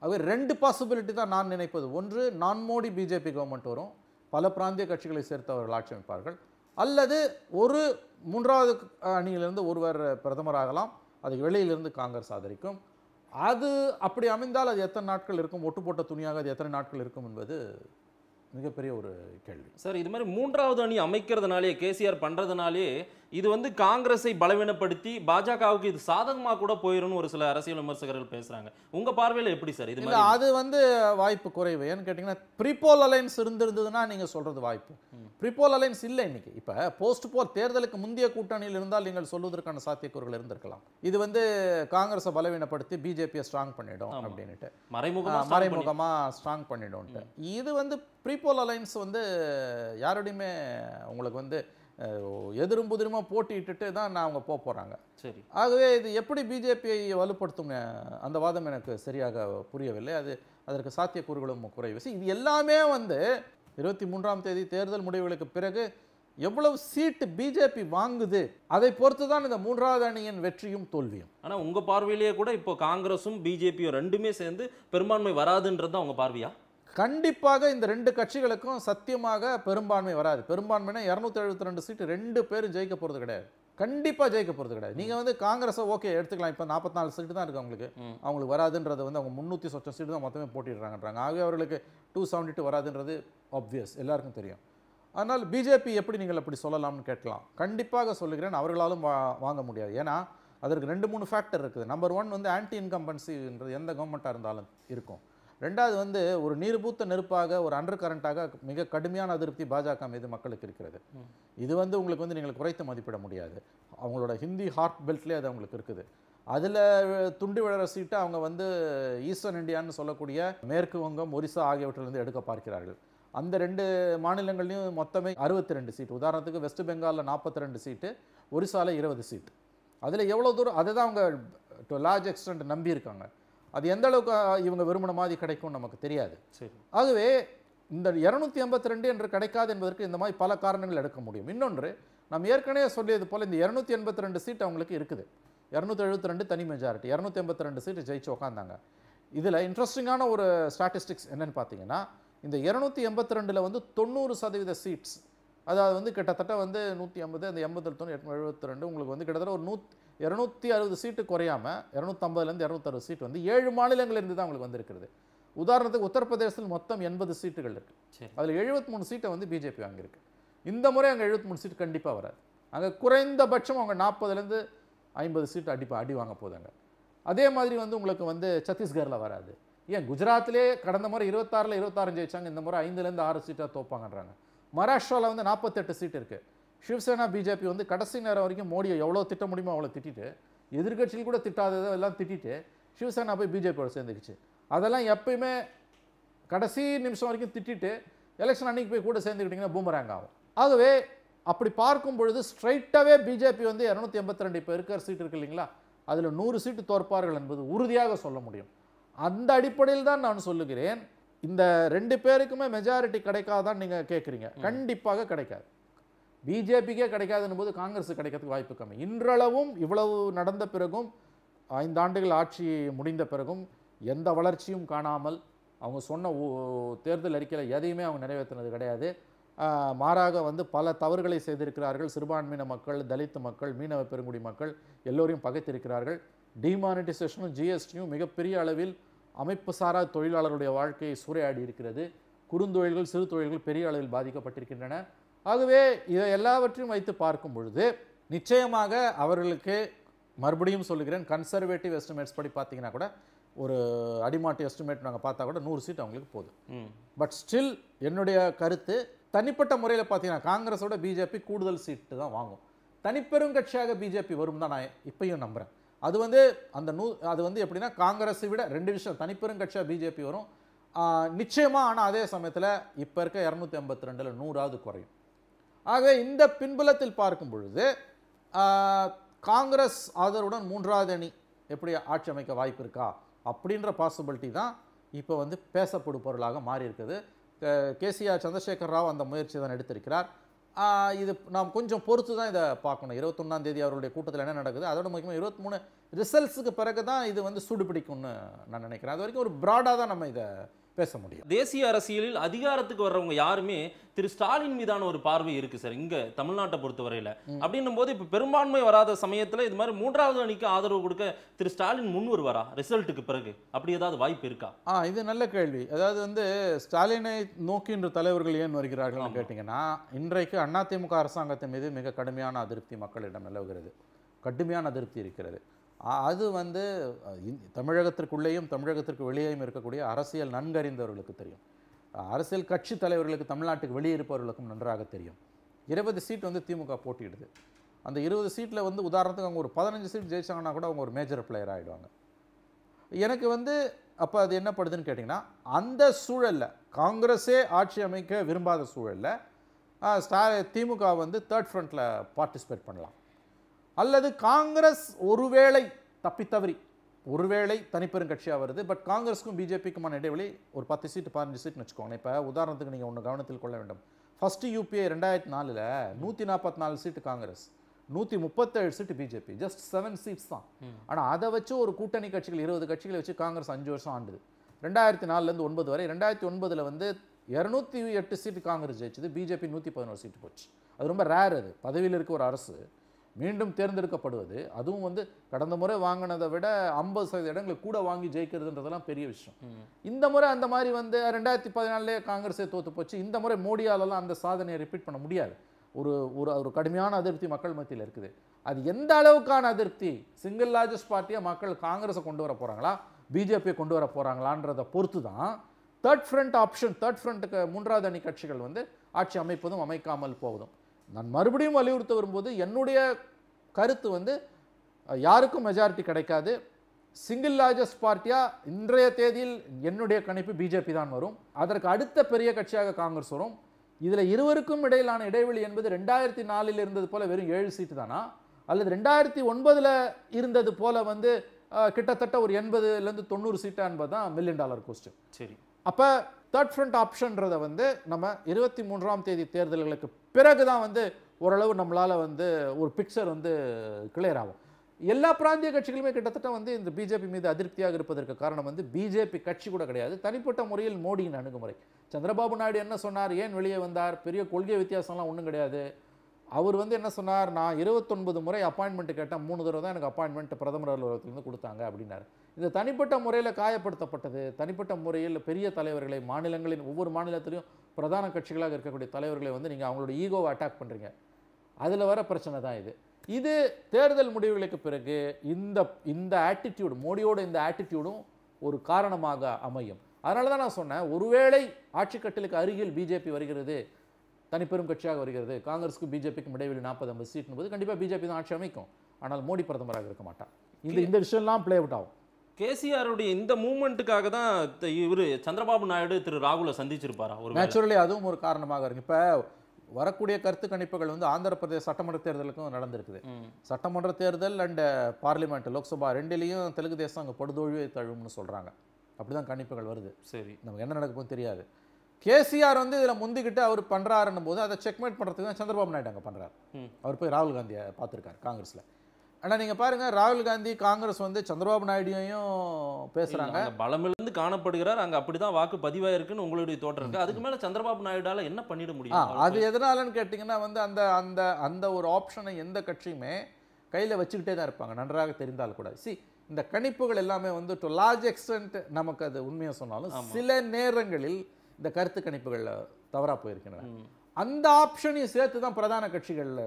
அவர் ரெண்டு பாசிபிலிட்டி தான் நான் நினைப்பது ஒன்று நான் மோடி பிஜேபி கவர்மெண்ட் வரும் பல பிராந்திய கட்சிகளை சேர்த்து அவர்கள் ஆட்சி அமைப்பார்கள் அல்லது ஒரு மூன்றாவது அணியிலிருந்து ஒருவர் பிரதமராகலாம் அது வெளியிலிருந்து காங்கிரஸ் ஆதரிக்கும் அது அப்படி அமைந்தால் அது எத்தனை நாட்கள் இருக்கும் ஒட்டு போட்ட துணியாக அது எத்தனை நாட்கள் இருக்கும் என்பது மிகப்பெரிய ஒரு கேள்வி சார் இது மாதிரி மூன்றாவது அணி அமைக்கிறதுனாலே கேசிஆர் பண்ணுறதுனாலே இது வந்து காங்கிரஸை பலவீனப்படுத்தி பாஜகவுக்கு இது சாதகமாக கூட போயிடும்னு ஒரு சில அரசியல் விமர்சகர்கள் பேசுகிறாங்க உங்கள் பார்வையில் எப்படி சார் இது அது வந்து வாய்ப்பு குறைவு ஏன்னு கேட்டிங்கன்னா ப்ரீபோல் அலைன்ஸ் இருந்திருந்ததுன்னா நீங்கள் சொல்கிறது வாய்ப்பு ப்ரீபோல் அலைன்ஸ் இல்லை இன்னைக்கு இப்போ போஸ்ட் போர் தேர்தலுக்கு முந்தைய கூட்டணியில் இருந்தால் நீங்கள் சொல்வதற்கான சாத்தியக்கூறுகள் இருந்திருக்கலாம் இது வந்து காங்கிரஸை பலவீனப்படுத்தி பிஜேபியை ஸ்ட்ராங் பண்ணிடும் அப்படின்ட்டு மறைமுக மறைமுகமாக ஸ்ட்ராங் பண்ணிடும் இது வந்து ப்ரீபோல் அலைன்ஸ் வந்து யாரோடையுமே உங்களுக்கு வந்து எதிரும் போட்டி இட்டுட்டு தான் நான் அவங்க போக போகிறாங்க சரி ஆகவே இது எப்படி பிஜேபியை வலுப்படுத்தும் அந்த வாதம் எனக்கு சரியாக புரியவில்லை அது அதற்கு சாத்தியக்கூறுகளும் குறைவு இது எல்லாமே வந்து இருபத்தி மூன்றாம் தேதி தேர்தல் முடிவுகளுக்கு பிறகு எவ்வளவு சீட்டு பிஜேபி வாங்குது அதை பொறுத்து தான் இந்த மூன்றாவது அணியின் வெற்றியும் தோல்வியும் ஆனால் உங்கள் பார்வையிலேயே கூட இப்போ காங்கிரஸும் பிஜேபியும் ரெண்டுமே சேர்ந்து பெரும்பான்மை வராதுன்றது தான் உங்கள் பார்வையா கண்டிப்பாக இந்த ரெண்டு கட்சிகளுக்கும் சத்தியமாக பெரும்பான்மை வராது பெரும்பான்மைனா இரநூத்தி எழுபத்தி ரெண்டு சீட்டு ரெண்டு பேரும் ஜெயிக்க போகிறது கிடையாது கண்டிப்பாக ஜெயிக்க போகிறது கிடையாது நீங்கள் வந்து காங்கிரஸை ஓகே எடுத்துக்கலாம் இப்போ நாற்பத்தி நாலு சீட்டு தான் இருக்குது அவங்களுக்கு அவங்களுக்கு வராதுன்றது வந்து அவங்க முந்நூற்றி சொச்சம் சீட்டு தான் மொத்தமே போட்டிடுறாங்கன்றாங்க ஆகவே அவர்களுக்கு டூ செவன்டி டூ வராதுன்றது ஆப்வியஸ் எல்லாருக்கும் தெரியும் அதனால் பிஜேபி எப்படி நீங்கள் அப்படி சொல்லலாம்னு கேட்கலாம் கண்டிப்பாக சொல்லுகிறேன் அவர்களாலும் வா வாங்க முடியாது ஏன்னா அதற்கு ரெண்டு மூணு ஃபேக்டர் இருக்குது நம்பர் ஒன் வந்து ஆன்டி இன்கம்பன்சின்றது எந்த கவர்மெண்ட்டாக இருந்தாலும் இருக்கும் ரெண்டாவது வந்து ஒரு நீர்பூத்த நெருப்பாக ஒரு அண்டர் கரண்ட்டாக மிக கடுமையான அதிருப்தி பாஜக மீது மக்களுக்கு இருக்கிறது இது வந்து உங்களுக்கு வந்து நீங்கள் குறைத்து மதிப்பிட முடியாது அவங்களோட ஹிந்தி ஹார்ட் பெல்ட்லேயே அது அவங்களுக்கு இருக்குது அதில் துண்டு விழற சீட்டை அவங்க வந்து ஈஸ்டர்ன் இண்டியான்னு சொல்லக்கூடிய மேற்கு வங்கம் ஒரிசா ஆகியவற்றிலிருந்து எடுக்க பார்க்கிறார்கள் அந்த ரெண்டு மாநிலங்கள்லையும் மொத்தமே அறுபத்தி ரெண்டு சீட் உதாரணத்துக்கு வெஸ்ட் பெங்காலில் நாற்பத்தி ரெண்டு சீட்டு ஒரிசாவில் இருபது சீட் அதில் எவ்வளோ தூரம் அதை தான் அவங்க டு லார்ஜ் எக்ஸ்டென்ட் நம்பியிருக்காங்க அது எந்த அளவுக்கு இவங்க விரும்பின மாதிரி கிடைக்கும்னு நமக்கு தெரியாது சரி ஆகவே இந்த இரநூத்தி ஐம்பத்தி ரெண்டு என்று கிடைக்காது என்பதற்கு இந்த மாதிரி பல காரணங்கள் எடுக்க முடியும் இன்னொன்று நம்ம ஏற்கனவே சொல்லியது போல் இந்த இரநூத்தி எண்பத்தி ரெண்டு சீட் அவங்களுக்கு இருக்குது இரநூத்தி எழுபத்தி ரெண்டு தனி மெஜாரிட்டி இரநூத்தி எண்பத்தி ரெண்டு சீட்டு ஜெயிச்சு உட்காந்தாங்க இதில் இன்ட்ரெஸ்டிங்கான ஒரு ஸ்டாட்டிஸ்டிக்ஸ் என்னென்னு பார்த்தீங்கன்னா இந்த இரநூத்தி எண்பத்தி ரெண்டில் வந்து தொண்ணூறு சதவீத சீட்ஸ் அதாவது வந்து கிட்டத்தட்ட வந்து நூற்றி ஐம்பது அந்த எண்பத்தி தொண்ணூறு எழுபத்தி ரெண்டு உங்களுக்கு வந்து கிட்டத்தட்ட ஒரு நூத் இரநூத்தி அறுபது சீட்டு குறையாமல் இரநூத்தம்பதுலேருந்து இரநூத்தறுபது சீட்டு வந்து ஏழு மாநிலங்களிலிருந்து தான் அவங்களுக்கு வந்திருக்கிறது உதாரணத்துக்கு உத்தரப்பிரதேசத்தில் மொத்தம் எண்பது சீட்டுகள் இருக்குது அதில் எழுபத்தி மூணு சீட்டை வந்து பிஜேபி வாங்கியிருக்கு இந்த முறை அங்கே எழுபத்தி மூணு சீட்டு கண்டிப்பாக வராது அங்கே குறைந்தபட்சம் அவங்க நாற்பதுலேருந்து ஐம்பது சீட்டு அடிப்பா அடி வாங்க போதாங்க அதே மாதிரி வந்து உங்களுக்கு வந்து சத்தீஸ்கரில் வராது ஏன் குஜராத்திலே கடந்த முறை இருபத்தாறில் இருபத்தாறு ஜெயிச்சாங்க இந்த முறை ஐந்துலேருந்து ஆறு சீட்டாக தோப்பாங்கன்றாங்க மகாராஷ்டிராவில் வந்து நாற்பத்தெட்டு சீட்டு இருக்குது சிவசேனா பிஜேபி வந்து கடைசி நேரம் வரைக்கும் மோடியை எவ்வளோ திட்ட முடியுமோ அவ்வளோ திட்டிட்டு எதிர்கட்சியில் கூட திட்டாததை எல்லாம் திட்டிட்டு சிவசேனா போய் பிஜேபியோட சேர்ந்துக்கிச்சு அதெல்லாம் எப்பயுமே கடைசி நிமிஷம் வரைக்கும் திட்டிட்டு எலெக்ஷன் அன்னைக்கு போய் கூட சேர்ந்துக்கிட்டிங்கன்னா பூமராங்க ஆகும் ஆகவே அப்படி பார்க்கும் பொழுது ஸ்ட்ரைட்டாகவே பிஜேபி வந்து இரநூத்தி எண்பத்தி ரெண்டு இப்போ இருக்கிற சீட் இருக்கு இல்லைங்களா அதில் நூறு சீட்டு தோற்பார்கள் என்பது உறுதியாக சொல்ல முடியும் அந்த அடிப்படையில் தான் நான் சொல்லுகிறேன் இந்த ரெண்டு பேருக்குமே மெஜாரிட்டி கிடைக்காதான் நீங்கள் கேட்குறீங்க கண்டிப்பாக கிடைக்காது பிஜேபிக்கே கிடைக்காதுன்னு போது காங்கிரஸ் கிடைக்கிறதுக்கு வாய்ப்பு கம்மி இன்றளவும் இவ்வளவு நடந்த பிறகும் ஐந்தாண்டுகள் ஆட்சி முடிந்த பிறகும் எந்த வளர்ச்சியும் காணாமல் அவங்க சொன்ன தேர்தல் அறிக்கையில் எதையுமே அவங்க நிறைவேற்றினது கிடையாது மாறாக வந்து பல தவறுகளை செய்திருக்கிறார்கள் சிறுபான்மையின மக்கள் தலித்து மக்கள் மீனவ பெருங்குடி மக்கள் எல்லோரையும் பகைத்திருக்கிறார்கள் டிமானிட்டைசேஷனும் ஜிஎஸ்டியும் மிகப்பெரிய அளவில் அமைப்பு சாரா தொழிலாளருடைய வாழ்க்கையை சூறையாடி இருக்கிறது குறுந்தொழில்கள் சிறு தொழில்கள் பெரிய அளவில் பாதிக்கப்பட்டிருக்கின்றன ஆகவே இதை எல்லாவற்றையும் வைத்து பார்க்கும் பொழுது நிச்சயமாக அவர்களுக்கு மறுபடியும் சொல்லுகிறேன் கன்சர்வேட்டிவ் எஸ்டிமேட்ஸ் படி பார்த்தீங்கன்னா கூட ஒரு அடிமாட்டு எஸ்டிமேட் நாங்கள் பார்த்தா கூட நூறு சீட் அவங்களுக்கு போதும் பட் ஸ்டில் என்னுடைய கருத்து தனிப்பட்ட முறையில் பார்த்தீங்கன்னா காங்கிரஸோட பிஜேபி கூடுதல் சீட்டு தான் வாங்கும் தனிப்பெரும் கட்சியாக பிஜேபி வரும் தான் நான் இப்பையும் நம்புகிறேன் அது வந்து அந்த நூ அது வந்து எப்படின்னா காங்கிரஸை விட ரெண்டு விஷயம் தனிப்பெரும் கட்சியாக பிஜேபி வரும் நிச்சயமாக ஆனால் அதே சமயத்தில் இப்போ இருக்க இரநூத்தி ஐம்பத்தி ரெண்டில் நூறாவது குறையும் ஆகவே இந்த பின்புலத்தில் பார்க்கும் பொழுது காங்கிரஸ் ஆதரவுடன் மூன்றாவது அணி எப்படி ஆட்சி அமைக்க வாய்ப்பு இருக்கா அப்படின்ற பாசிபிலிட்டி தான் இப்போ வந்து பேசப்படும் பொருளாக மாறி இருக்குது கேசிஆர் சந்திரசேகர் ராவ் அந்த முயற்சி தான் எடுத்திருக்கிறார் இது நாம் கொஞ்சம் பொறுத்து தான் இதை பார்க்கணும் இருபத்தொன்னாம் தேதி அவருடைய கூட்டத்தில் என்ன நடக்குது அதோட முக்கியமாக இருபத்தி மூணு ரிசல்ட்ஸுக்கு பிறகு தான் இது வந்து சூடு பிடிக்கும்னு நான் நினைக்கிறேன் அது வரைக்கும் ஒரு ப்ராடாக தான் நம்ம இதை பேச முடியும் தேசிய அரசியலில் அதிகாரத்துக்கு வர்றவங்க யாருமே திரு ஸ்டாலின் மீதான ஒரு பார்வை இருக்கு சார் இங்க தமிழ்நாட்டை பொறுத்தவரையில அப்படின்னும் போது இப்ப பெரும்பான்மை வராத சமயத்துல இது மாதிரி மூன்றாவது அணிக்கு ஆதரவு கொடுக்க திரு ஸ்டாலின் முன் வருவாரா ரிசல்ட்டுக்கு பிறகு அப்படி ஏதாவது வாய்ப்பு இருக்கா ஆ இது நல்ல கேள்வி அதாவது வந்து ஸ்டாலினை நோக்கி இன்று தலைவர்கள் ஏன் வருகிறார்கள் கேட்டீங்கன்னா இன்றைக்கு அதிமுக அரசாங்கத்தின் மீது மிக கடுமையான அதிருப்தி மக்களிடம் நிலவுகிறது கடுமையான அதிருப்தி இருக்கிறது அது வந்து தமிழகத்திற்குள்ளேயும் தமிழகத்திற்கு வெளியேயும் இருக்கக்கூடிய அரசியல் நன்கறிந்தவர்களுக்கு தெரியும் அரசியல் கட்சி தலைவர்களுக்கு தமிழ்நாட்டுக்கு வெளியே இருப்பவர்களுக்கும் நன்றாக தெரியும் இருபது சீட் வந்து திமுக போட்டியிடுது அந்த இருபது சீட்டில் வந்து உதாரணத்துக்கு அவங்க ஒரு பதினஞ்சு சீட் ஜெயிச்சாங்கன்னா கூட அவங்க ஒரு மேஜர் பிளேயர் ஆகிடுவாங்க எனக்கு வந்து அப்போ அது என்ன படுதுன்னு கேட்டிங்கன்னா அந்த சூழலில் காங்கிரஸே ஆட்சி அமைக்க விரும்பாத சூழலில் ஸ்டா திமுக வந்து தேர்ட் ஃப்ரண்ட்டில் பார்ட்டிசிபேட் பண்ணலாம் அல்லது காங்கிரஸ் ஒருவேளை தவறி ஒருவேளை தனிப்பெருங்கட்சியாக வருது பட் காங்கிரஸ்க்கும் பிஜேபிக்குமான இடைவெளி ஒரு பத்து சீட்டு பதினஞ்சு சீட்னு வச்சுக்கோங்க இப்போ உதாரணத்துக்கு நீங்கள் ஒன்று கவனத்தில் கொள்ள வேண்டும் ஃபஸ்ட்டு யூபிஏ ரெண்டாயிரத்தி நாலில் நூற்றி நாற்பத்தி நாலு சீட்டு காங்கிரஸ் நூற்றி முப்பத்தேழு seat BJP just seven seats தான் ஆனால் அதை வச்சு ஒரு கூட்டணி கட்சிகள் இருபது கட்சிகளை வச்சு காங்கிரஸ் அஞ்சு வருஷம் ஆண்டுது ரெண்டாயிரத்தி நாலுலேருந்து ஒன்பது வரை ரெண்டாயிரத்தி ஒன்பதில் வந்து இரநூத்தி எட்டு சீட்டு காங்கிரஸ் ஜெயிச்சது பிஜேபி நூற்றி பதினோரு சீட்டு போச்சு அது ரொம்ப ரேர் அது பதவியில் இருக்க ஒரு அரசு மீண்டும் தேர்ந்தெடுக்கப்படுவது அதுவும் வந்து கடந்த முறை வாங்கினதை விட ஐம்பது சதவீத இடங்களை கூட வாங்கி ஜெயிக்கிறதுன்றதெல்லாம் பெரிய விஷயம் இந்த முறை அந்த மாதிரி வந்து ரெண்டாயிரத்தி பதினாலே காங்கிரஸே தோற்று போச்சு இந்த முறை மோடியாலெல்லாம் அந்த சாதனையை ரிப்பீட் பண்ண முடியாது ஒரு ஒரு ஒரு கடுமையான அதிருப்தி மக்கள் மத்தியில் இருக்குது அது எந்த அளவுக்கான அதிருப்தி சிங்கிள் லார்ஜஸ்ட் பார்ட்டியாக மக்கள் காங்கிரஸை கொண்டு வர போகிறாங்களா பிஜேபியை கொண்டு வர போகிறாங்களான்றதை பொறுத்து தான் தேர்ட் ஃப்ரண்ட் ஆப்ஷன் தேர்ட் ஃப்ரண்ட்டுக்கு மூன்றாவது அணி கட்சிகள் வந்து ஆட்சி அமைப்பதும் அமைக்காமல் போவதும் நான் மறுபடியும் வலியுறுத்த வரும்போது என்னுடைய கருத்து வந்து யாருக்கும் மெஜாரிட்டி கிடைக்காது சிங்கிள் லார்ஜஸ்ட் பார்ட்டியாக இன்றைய தேதியில் என்னுடைய கணிப்பு பிஜேபி தான் வரும் அதற்கு அடுத்த பெரிய கட்சியாக காங்கிரஸ் வரும் இதில் இருவருக்கும் இடையிலான இடைவெளி என்பது ரெண்டாயிரத்தி நாலில் இருந்தது போல் வெறும் ஏழு சீட்டு தானா அல்லது ரெண்டாயிரத்தி ஒன்பதில் இருந்தது போல் வந்து கிட்டத்தட்ட ஒரு எண்பதுலேருந்து தொண்ணூறு சீட்டா என்பது தான் மில்லியன் டாலர் கொஸ்டின் சரி அப்போ தேர்ட் ஃப்ரண்ட் ஆப்ஷன்றதை வந்து நம்ம இருபத்தி மூன்றாம் தேதி தேர்தல்களுக்கு பிறகு தான் வந்து ஓரளவு நம்மளால் வந்து ஒரு பிக்சர் வந்து கிளியர் ஆகும் எல்லா பிராந்திய கட்சிகளுமே கிட்டத்தட்ட வந்து இந்த பிஜேபி மீது அதிருப்தியாக இருப்பதற்கு காரணம் வந்து பிஜேபி கட்சி கூட கிடையாது தனிப்பட்ட முறையில் மோடியின் அணுகுமுறை சந்திரபாபு நாயுடு என்ன சொன்னார் ஏன் வெளியே வந்தார் பெரிய கொள்கை வித்தியாசம்லாம் ஒன்றும் கிடையாது அவர் வந்து என்ன சொன்னார் நான் இருபத்தொன்பது முறை அப்பாயின்மெண்ட் கேட்டேன் மூணு தடவை தான் எனக்கு அப்பாயின்மெண்ட் பிரதமர் அலுவலகத்துலேருந்து கொடுத்தாங்க அப்படின்னாரு இந்த தனிப்பட்ட முறையில் காயப்படுத்தப்பட்டது தனிப்பட்ட முறையில் பெரிய தலைவர்களை மாநிலங்களின் ஒவ்வொரு மாநிலத்திலையும் பிரதான கட்சிகளாக இருக்கக்கூடிய தலைவர்களை வந்து நீங்கள் அவங்களோட ஈகோவை அட்டாக் பண்ணுறீங்க அதில் வர பிரச்சனை தான் இது இது தேர்தல் முடிவுகளுக்கு பிறகு இந்த இந்த ஆட்டிடியூடு மோடியோட இந்த ஆட்டிடியூடும் ஒரு காரணமாக அமையும் அதனால தான் நான் சொன்னேன் ஒருவேளை ஆட்சிக்கட்டலுக்கு அருகில் பிஜேபி வருகிறது தனிப்பெரும் கட்சியாக வருகிறது காங்கிரஸுக்கு பிஜேபிக்கும் இடைவெளி நாற்பது ஐம்பது சீட்னும் போது கண்டிப்பாக பிஜேபி தான் ஆட்சி அமைக்கும் ஆனால் மோடி பிரதமராக இருக்க மாட்டார் இந்த இந்த விஷயம்லாம் பிளே அவுட் ஆகும் கேசிஆருடைய இந்த மூமெண்ட்டுக்காக தான் இவர் சந்திரபாபு நாயுடு திரு ராகுலை சந்திச்சிருப்பாரா ஒரு நேச்சுரலி அதுவும் ஒரு காரணமாக இருக்கு இப்போ வரக்கூடிய கருத்து கணிப்புகள் வந்து ஆந்திர பிரதேச சட்டமன்ற தேர்தலுக்கும் நடந்திருக்குது சட்டமன்ற தேர்தல் அண்டு பார்லிமெண்ட் லோக்சபா ரெண்டுலேயும் தெலுங்கு தேசம் அங்கே படுதோழ்வே தழும்னு சொல்கிறாங்க அப்படி தான் கணிப்புகள் வருது சரி நமக்கு என்ன நடக்கும் தெரியாது கேசிஆர் வந்து இதில் முந்திக்கிட்டு அவர் பண்ணுறாருன்னும் போது அதை செக்மேட் பண்ணுறதுக்கு தான் சந்திரபாபு நாயுடு அங்கே பண்ணுறாரு அவர் போய் ராகுல் காந்தியை பார்த்துருக்காரு காங்கிரஸில் ஆனால் நீங்கள் பாருங்கள் ராகுல் காந்தி காங்கிரஸ் வந்து சந்திரபாபு நாயுடையும் பேசுகிறாங்க பலமிலிருந்து காணப்படுகிறார் அங்கே அப்படி தான் வாக்கு பதிவாயிருக்குன்னு உங்களுடைய தோற்றம் இருக்குது அதுக்கு மேலே சந்திரபாபு நாயுடால என்ன பண்ணிட முடியும் அது எதனாலன்னு கேட்டிங்கன்னா வந்து அந்த அந்த அந்த ஒரு ஆப்ஷனை எந்த கட்சியுமே கையில் வச்சுக்கிட்டே தான் இருப்பாங்க நன்றாக தெரிந்தால் கூட சி இந்த கணிப்புகள் எல்லாமே வந்து டு லார்ஜ் எக்ஸ்டென்ட் நமக்கு அது உண்மையாக சொன்னாலும் சில நேரங்களில் இந்த கருத்து கணிப்புகளில் தவறாக போயிருக்கின்றன அந்த ஆப்ஷனையும் சேர்த்து தான் பிரதான கட்சிகளில்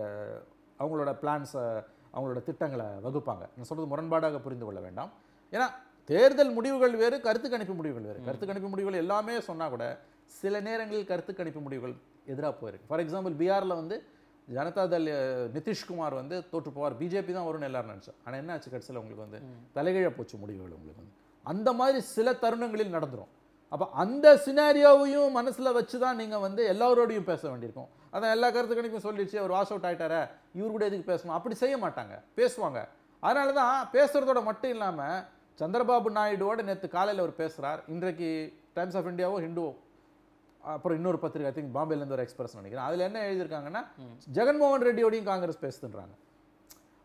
அவங்களோட பிளான்ஸை அவங்களோட திட்டங்களை வகுப்பாங்க நான் சொல்கிறது முரண்பாடாக புரிந்து கொள்ள வேண்டாம் ஏன்னா தேர்தல் முடிவுகள் வேறு கருத்து கணிப்பு முடிவுகள் வேறு கருத்து கணிப்பு முடிவுகள் எல்லாமே சொன்னால் கூட சில நேரங்களில் கருத்து கணிப்பு முடிவுகள் எதிராக போயிருக்கு ஃபார் எக்ஸாம்பிள் பீகாரில் வந்து ஜனதா ஜனதாதள் நிதிஷ்குமார் வந்து தோற்று போவார் பிஜேபி தான் வரும்னு எல்லாரும் நினச்சோம் ஆனால் என்ன ஆச்சு கடைசியில் உங்களுக்கு வந்து தலைகீழ போச்சு முடிவுகள் உங்களுக்கு வந்து அந்த மாதிரி சில தருணங்களில் நடந்துடும் அப்போ அந்த சினாரியோவையும் மனசில் வச்சு தான் நீங்கள் வந்து எல்லோரோடையும் பேச வேண்டியிருக்கும் அதான் எல்லா கருத்து கணிப்பும் சொல்லிடுச்சு அவர் வாஷ் அவுட் ஆகிட்டார இவர் கூட எதுக்கு பேசணும் அப்படி செய்ய மாட்டாங்க பேசுவாங்க அதனால தான் பேசுகிறதோட மட்டும் இல்லாமல் சந்திரபாபு நாயுடுவோட நேற்று காலையில் அவர் பேசுகிறார் இன்றைக்கு டைம்ஸ் ஆஃப் இந்தியாவோ ஹிந்துவோ அப்புறம் இன்னொரு பத்திரிகை ஐ திங்க் பாம்பேலேருந்து ஒரு எக்ஸ்பிரஸ் நினைக்கிறேன் அதில் என்ன எழுதியிருக்காங்கன்னா ஜெகன்மோகன் ரெட்டியோடையும் காங்கிரஸ் பேசுதுன்றாங்க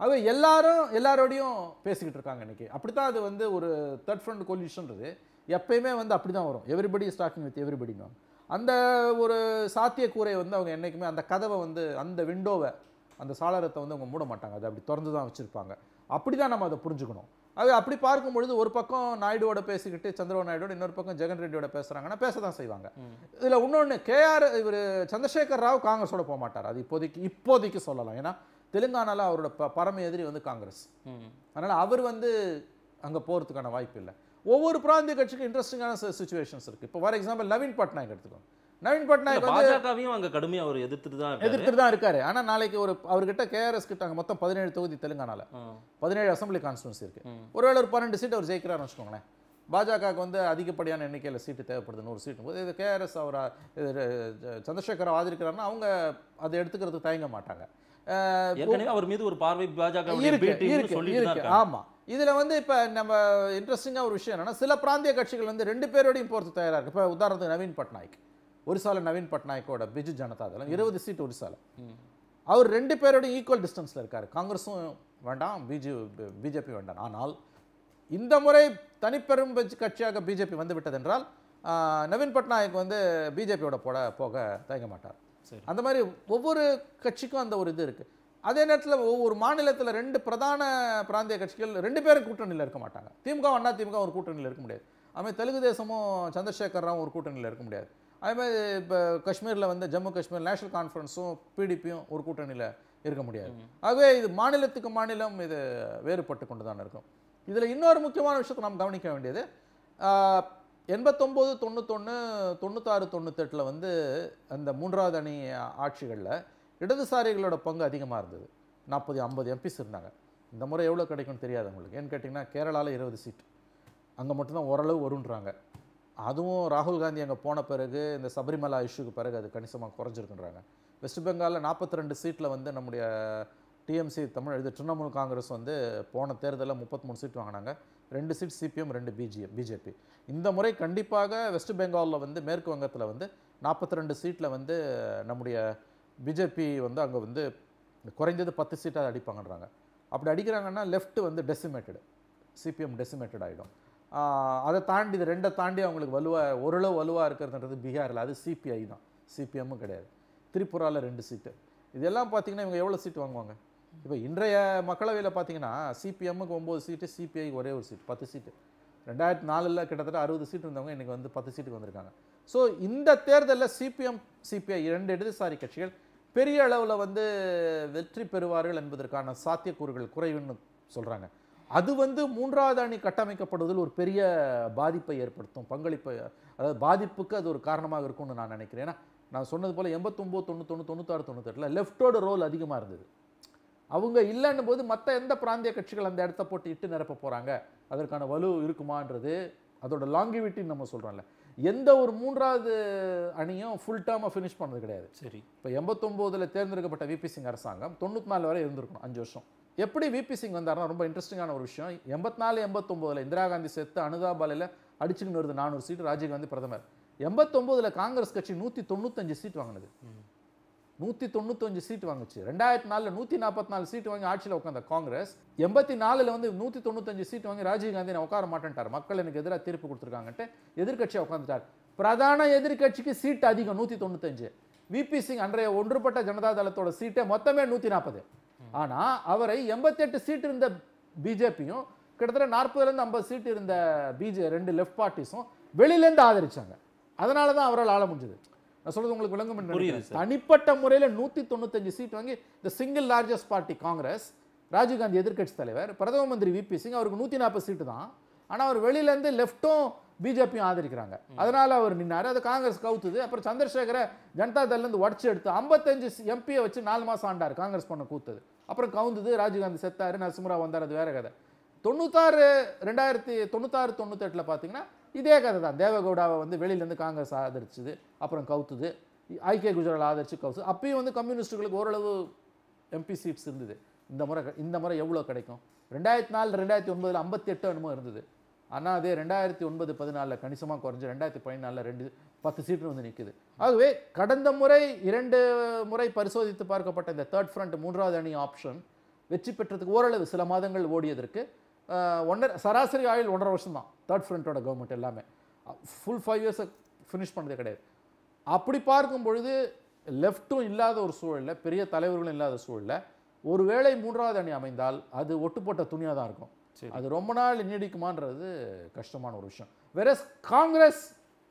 அது எல்லாரும் எல்லாரோடையும் பேசிக்கிட்டு இருக்காங்க இன்றைக்கி அப்படி தான் அது வந்து ஒரு தேர்ட் ஃப்ரண்ட் கொல்யூஷன்றது எப்பயுமே வந்து அப்படி தான் வரும் எவ்ரிபடி ஸ்டாக்கிங் வித் வித் எவ்ரிபடின்னு அந்த ஒரு சாத்தியக்கூரை வந்து அவங்க என்றைக்குமே அந்த கதவை வந்து அந்த விண்டோவை அந்த சாளரத்தை வந்து அவங்க மூட மாட்டாங்க அது அப்படி திறந்து தான் வச்சுருப்பாங்க அப்படி தான் நம்ம அதை புரிஞ்சுக்கணும் அது அப்படி பார்க்கும் பொழுது ஒரு பக்கம் நாயுடுவோட பேசிக்கிட்டு சந்திரபாபு நாயுடோட இன்னொரு பக்கம் ஜெகன் ரெட்டியோட பேசுகிறாங்கன்னா பேச தான் செய்வாங்க இதில் இன்னொன்று கேஆர் இவர் சந்திரசேகர் ராவ் காங்கிரஸோட போக மாட்டார் அது இப்போதைக்கு இப்போதைக்கு சொல்லலாம் ஏன்னா தெலுங்கானாவில் அவரோட ப பரம எதிரி வந்து காங்கிரஸ் அதனால் அவர் வந்து அங்கே போகிறதுக்கான வாய்ப்பு இல்லை ஒவ்வொரு பிராந்திய கட்சிக்கும் இன்ட்ரெஸ்டிங்கான சுச்சுவேஷன்ஸ் இருக்கு இப்போ ஃபார் எக்ஸாம்பிள் நவீன் பட்நாயக் எடுத்துக்கோங்க நவீன் பட்நாயக் பாஜகவையும் அங்கே கடுமையாக அவர் எதிர்த்துட்டு தான் எதிர்த்துட்டு தான் இருக்காரு ஆனால் நாளைக்கு ஒரு அவர்கிட்ட கேஆர்எஸ் கிட்ட அங்கே மொத்தம் பதினேழு தொகுதி தெலுங்கானால பதினேழு அசம்பிளி கான்ஸ்டுவன்சி இருக்கு ஒருவேளை ஒரு பன்னெண்டு சீட் அவர் ஜெயிக்கிறாருன்னு வச்சுக்கோங்களேன் பாஜகவுக்கு வந்து அதிகப்படியான எண்ணிக்கையில் சீட்டு தேவைப்படுது நூறு சீட்டு போது இது கேஆர்எஸ் அவர் சந்திரசேகர ஆதரிக்கிறாருன்னா அவங்க அதை எடுத்துக்கிறதுக்கு தயங்க மாட்டாங்க அவர் மீது ஒரு பார்வை பாஜக ஆமாம் இதில் வந்து இப்போ நம்ம இன்ட்ரெஸ்டிங்காக ஒரு விஷயம் என்னென்னா சில பிராந்திய கட்சிகள் வந்து ரெண்டு பேரோடையும் போகிறது தயாராக இருக்குது இப்போ உதாரணத்துக்கு நவீன் பட்நாயக் ஒரிசாவில் நவீன் பட்நாயக்கோட பிஜு ஜனதா தளம் இருபது சீட் ஒரிசாவில் அவர் ரெண்டு பேரோடையும் ஈக்குவல் டிஸ்டன்ஸில் இருக்கார் காங்கிரஸும் வேண்டாம் பிஜு பிஜேபி வேண்டாம் ஆனால் இந்த முறை தனிப்பெரும் கட்சியாக பிஜேபி வந்து விட்டதென்றால் நவீன் பட்நாயக் வந்து பிஜேபியோட போட போக தயங்க மாட்டார் அந்த மாதிரி ஒவ்வொரு கட்சிக்கும் அந்த ஒரு இது இருக்குது அதே நேரத்தில் ஒவ்வொரு மாநிலத்தில் ரெண்டு பிரதான பிராந்திய கட்சிகள் ரெண்டு பேரும் கூட்டணியில் இருக்க மாட்டாங்க திமுக அண்ணா திமுக ஒரு கூட்டணியில் இருக்க முடியாது அதுமாதிரி தெலுங்கு தேசமும் சந்திரசேகர் ராவும் ஒரு கூட்டணியில் இருக்க முடியாது அதேமாதிரி இப்போ காஷ்மீரில் வந்து ஜம்மு காஷ்மீர் நேஷனல் கான்ஃபரன்ஸும் பிடிபியும் ஒரு கூட்டணியில் இருக்க முடியாது ஆகவே இது மாநிலத்துக்கு மாநிலம் இது வேறுபட்டு கொண்டு தான் இருக்கும் இதில் இன்னொரு முக்கியமான விஷயத்தை நாம் கவனிக்க வேண்டியது எண்பத்தொம்போது தொண்ணூத்தொன்று தொண்ணூத்தாறு தொண்ணூத்தெட்டில் வந்து அந்த மூன்றாவது அணி ஆட்சிகளில் இடதுசாரிகளோட பங்கு அதிகமாக இருந்தது நாற்பது ஐம்பது எம்பிஸ் இருந்தாங்க இந்த முறை எவ்வளோ கிடைக்கும்னு தெரியாது அவங்களுக்கு ஏன்னு கேட்டிங்கன்னா கேரளாவில் இருபது சீட் அங்கே மட்டும்தான் ஓரளவு வருன்றாங்க அதுவும் ராகுல் காந்தி அங்கே போன பிறகு இந்த சபரிமலா இஷ்யூக்கு பிறகு அது கணிசமாக குறைஞ்சிருக்குன்றாங்க வெஸ்ட் பெங்காலில் நாற்பத்தி ரெண்டு சீட்டில் வந்து நம்முடைய டிஎம்சி தமிழ் இது திரிணாமுல் காங்கிரஸ் வந்து போன தேர்தலில் முப்பத்தி மூணு சீட் வாங்கினாங்க ரெண்டு சீட் சிபிஎம் ரெண்டு பிஜிஎம் பிஜேபி இந்த முறை கண்டிப்பாக வெஸ்ட் பெங்காலில் வந்து மேற்கு வங்கத்தில் வந்து நாற்பத்தி ரெண்டு சீட்டில் வந்து நம்முடைய பிஜேபி வந்து அங்கே வந்து குறைஞ்சது பத்து சீட்டாக அடிப்பாங்கன்றாங்க அப்படி அடிக்கிறாங்கன்னா லெஃப்ட் வந்து டெசிமேட்டடு சிபிஎம் டெசிமேட்டட் ஆகிடும் அதை தாண்டி இது ரெண்டை தாண்டி அவங்களுக்கு வலுவாக ஓரளவு வலுவாக இருக்கிறதுன்றது பீகாரில் அது சிபிஐ தான் சிபிஎம்மும் கிடையாது திரிபுராவில் ரெண்டு சீட்டு இதெல்லாம் பார்த்திங்கன்னா இவங்க எவ்வளோ சீட்டு வாங்குவாங்க இப்போ இன்றைய மக்களவையில் பார்த்தீங்கன்னா சிபிஎம்முக்கு ஒம்பது சீட்டு சிபிஐக்கு ஒரே ஒரு சீட் பத்து சீட்டு ரெண்டாயிரத்தி நாலில் கிட்டத்தட்ட அறுபது சீட்டு இருந்தவங்க இன்றைக்கி வந்து பத்து சீட்டுக்கு வந்திருக்காங்க ஸோ இந்த தேர்தலில் சிபிஎம் சிபிஐ இரண்டு இடதுசாரி கட்சிகள் பெரிய அளவில் வந்து வெற்றி பெறுவார்கள் என்பதற்கான சாத்தியக்கூறுகள் குறைவுன்னு சொல்கிறாங்க அது வந்து மூன்றாவது அணி கட்டமைக்கப்படுவதில் ஒரு பெரிய பாதிப்பை ஏற்படுத்தும் பங்களிப்பை அதாவது பாதிப்புக்கு அது ஒரு காரணமாக இருக்கும்னு நான் நினைக்கிறேன் ஏன்னா நான் சொன்னது போல் எண்பத்தொம்போது தொண்ணூத்தொன்று தொண்ணூத்தாறு தொண்ணூத்தெட்டில் லெஃப்டோட ரோல் அதிகமாக இருந்தது அவங்க இல்லைன்னும் போது மற்ற எந்த பிராந்திய கட்சிகள் அந்த இடத்த போட்டு இட்டு நிரப்ப போகிறாங்க அதற்கான வலு இருக்குமான்றது அதோட லாங்கிவிட்டின்னு நம்ம சொல்கிறோம்ல எந்த ஒரு மூன்றாவது அணியும் ஃபுல் டேர்மாக ஃபினிஷ் பண்ணது கிடையாது சரி இப்போ எண்பத்தொம்போதில் தேர்ந்தெடுக்கப்பட்ட விபி சிங் அரசாங்கம் தொண்ணூற்றி நாலு வரை இருந்திருக்கணும் அஞ்சு வருஷம் எப்படி விபி சிங் வந்தார்னா ரொம்ப இன்ட்ரெஸ்டிங்கான ஒரு விஷயம் எண்பத்தி நாலு எண்பத்தொம்போதில் இந்திரா காந்தி சேர்த்து அனுதாபாலையில் அடிச்சுக்கின்னு வருது நானூறு சீட் ராஜீவ்காந்தி பிரதமர் எண்பத்தொம்போதில் காங்கிரஸ் கட்சி நூற்றி தொண்ணூத்தஞ்சு சீட் வாங்கினது நூற்றி தொண்ணூத்தஞ்சு சீட் வாங்குச்சு ரெண்டாயிரத்தி நாலில் நூற்றி நாற்பத்தி நாலு சீட் வாங்கி ஆட்சியில் உட்காந்த காங்கிரஸ் எண்பத்தி நாலில் வந்து நூற்றி தொண்ணூத்தஞ்சு சீட் வாங்கி ராஜீவ் காந்தி நான் உட்கார மாட்டேன்ட்டார் மக்கள் எனக்கு எதிராக தீர்ப்பு கொடுத்துருக்காங்கன்ட்டு எதிர்கட்சியாக உட்காந்துட்டார் பிரதான எதிர்கட்சிக்கு சீட் அதிகம் நூற்றி தொண்ணூத்தஞ்சு விபி சிங் அன்றைய ஒன்றுபட்ட ஜனதா தளத்தோட சீட்டே மொத்தமே நூற்றி நாற்பது ஆனால் அவரை எண்பத்தெட்டு சீட் இருந்த பிஜேபியும் கிட்டத்தட்ட நாற்பதுலேருந்து ஐம்பது சீட் இருந்த பிஜே ரெண்டு லெஃப்ட் பார்ட்டிஸும் வெளியிலேருந்து ஆதரித்தாங்க அதனால தான் அவரால் ஆள முடிஞ்சது நான் சொல்றது உங்களுக்கு விளங்கும் தனிப்பட்ட முறையில் நூற்றி தொண்ணூத்தஞ்சு சீட் வாங்கி the single largest party Congress Rajiv Gandhi எதிர்கட்சி தலைவர் பிரதம மந்திரி விபி சிங் அவருக்கு நூற்றி நாற்பது சீட்டு தான் ஆனால் அவர் வெளியிலேருந்து லெஃப்ட்டும் பிஜேபியும் ஆதரிக்கிறாங்க அதனால அவர் நின்னார் அது காங்கிரஸ் கவுத்துது அப்புறம் சந்திரசேகரை ஜனதா தள்லேருந்து உடச்சு எடுத்து ஐம்பத்தஞ்சு எம்பியை வச்சு நாலு மாதம் ஆண்டார் காங்கிரஸ் பண்ண கூத்தது அப்புறம் கவுந்தது ராஜீவ்காந்தி செத்தாரு நரசிம்மராவ் வந்தார் அது வேற கதை தொண்ணூத்தாறு ரெண்டாயிரத்தி தொண்ணூத்தாறு தொண்ணூத்தெட்டில் பார்த்தீங்கன்னா இதே கதை தான் தேவகவுடாவை வந்து வெளியிலேருந்து காங்கிரஸ் ஆதரிச்சுது அப்புறம் கவுத்துது ஐக்கிய குஜரால் ஆதரிச்சு கவுத்து அப்பயும் வந்து கம்யூனிஸ்ட்டுகளுக்கு ஓரளவு எம்பி சீட்ஸ் இருந்தது இந்த முறை இந்த முறை எவ்வளோ கிடைக்கும் ரெண்டாயிரத்தி நாலு ரெண்டாயிரத்தி ஒன்பதில் ஐம்பத்தி எட்டு என்னமோ இருந்தது ஆனால் அதே ரெண்டாயிரத்தி ஒன்பது பதினாலில் கணிசமாக குறைஞ்சி ரெண்டாயிரத்தி பதினாலில் ரெண்டு பத்து சீட்டு வந்து நிற்குது ஆகவே கடந்த முறை இரண்டு முறை பரிசோதித்து பார்க்கப்பட்ட இந்த தேர்ட் ஃப்ரண்ட் மூன்றாவது அணி ஆப்ஷன் வெற்றி பெற்றதுக்கு ஓரளவு சில மாதங்கள் ஓடியதற்கு ஒன்றரை சராசரி ஆயுள் ஒன்றரை வருஷம் தான் தேர்ட் ஃப்ரண்ட்டோட கவர்மெண்ட் எல்லாமே ஃபுல் ஃபைவ் இயர்ஸை ஃபினிஷ் பண்ணதே கிடையாது அப்படி பார்க்கும் பொழுது லெஃப்ட்டும் இல்லாத ஒரு சூழலில் பெரிய தலைவர்களும் இல்லாத சூழலில் ஒருவேளை மூன்றாவது அணி அமைந்தால் அது ஒட்டுப்பட்ட துணியாக தான் இருக்கும் அது ரொம்ப நாள் நீடிக்குமான்றது கஷ்டமான ஒரு விஷயம் வேற காங்கிரஸ்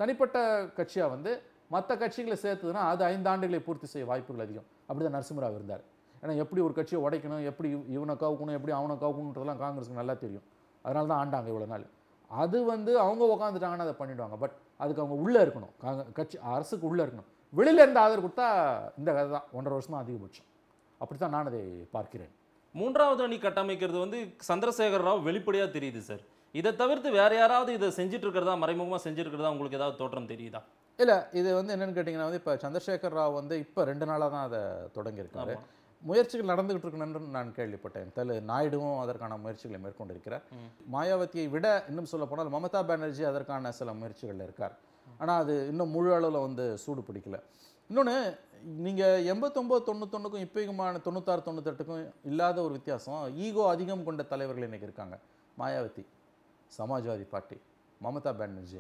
தனிப்பட்ட கட்சியாக வந்து மற்ற கட்சிகளை சேர்த்ததுன்னா அது ஐந்து ஆண்டுகளை பூர்த்தி செய்ய வாய்ப்புகள் அதிகம் அப்படி தான் நரசிம்மராவ் இருந்தார் ஏன்னா எப்படி ஒரு கட்சியை உடைக்கணும் எப்படி இவனை காவுக்கணும் எப்படி அவனை காவுக்கணுன்றதெல்லாம் காங்கிரஸுக்கு நல்லா தெரியும் அதனால தான் ஆண்டாங்க இவ்வளோ நாள் அது வந்து அவங்க உக்காந்துட்டாங்கன்னா அதை பண்ணிவிடுவாங்க பட் அதுக்கு அவங்க உள்ளே இருக்கணும் காங்க கட்சி அரசுக்கு உள்ளே இருக்கணும் வெளியில் இருந்து ஆதரவு கொடுத்தா இந்த கதை தான் ஒன்றரை வருஷம் தான் அதிகபட்சம் அப்படி தான் நான் அதை பார்க்கிறேன் மூன்றாவது அணி கட்டமைக்கிறது வந்து சந்திரசேகர் ராவ் வெளிப்படையாக தெரியுது சார் இதை தவிர்த்து வேறு யாராவது இதை செஞ்சுட்டு இருக்கிறதா மறைமுகமாக செஞ்சுருக்கிறதா உங்களுக்கு ஏதாவது தோற்றம் தெரியுதா இல்லை இது வந்து என்னென்னு கேட்டிங்கன்னா வந்து இப்போ சந்திரசேகர் ராவ் வந்து இப்போ ரெண்டு நாளாக தான் அதை தொடங்கியிருக்காரு முயற்சிகள் நடந்துகிட்டு இருக்கணும்னு நான் கேள்விப்பட்டேன் தலை நாயுடுவும் அதற்கான முயற்சிகளை மேற்கொண்டிருக்கிறார் மாயாவதியை விட இன்னும் சொல்ல போனால் மமதா பானர்ஜி அதற்கான சில முயற்சிகள் இருக்கார் ஆனால் அது இன்னும் முழு அளவில் வந்து சூடு பிடிக்கல இன்னொன்று நீங்கள் எண்பத்தொம்போது தொண்ணூத்தொன்னுக்கும் இப்போயுமான தொண்ணூத்தாறு தொண்ணூத்தெட்டுக்கும் இல்லாத ஒரு வித்தியாசம் ஈகோ அதிகம் கொண்ட தலைவர்கள் இன்றைக்கி இருக்காங்க மாயாவதி சமாஜ்வாதி பார்ட்டி மமதா பானர்ஜி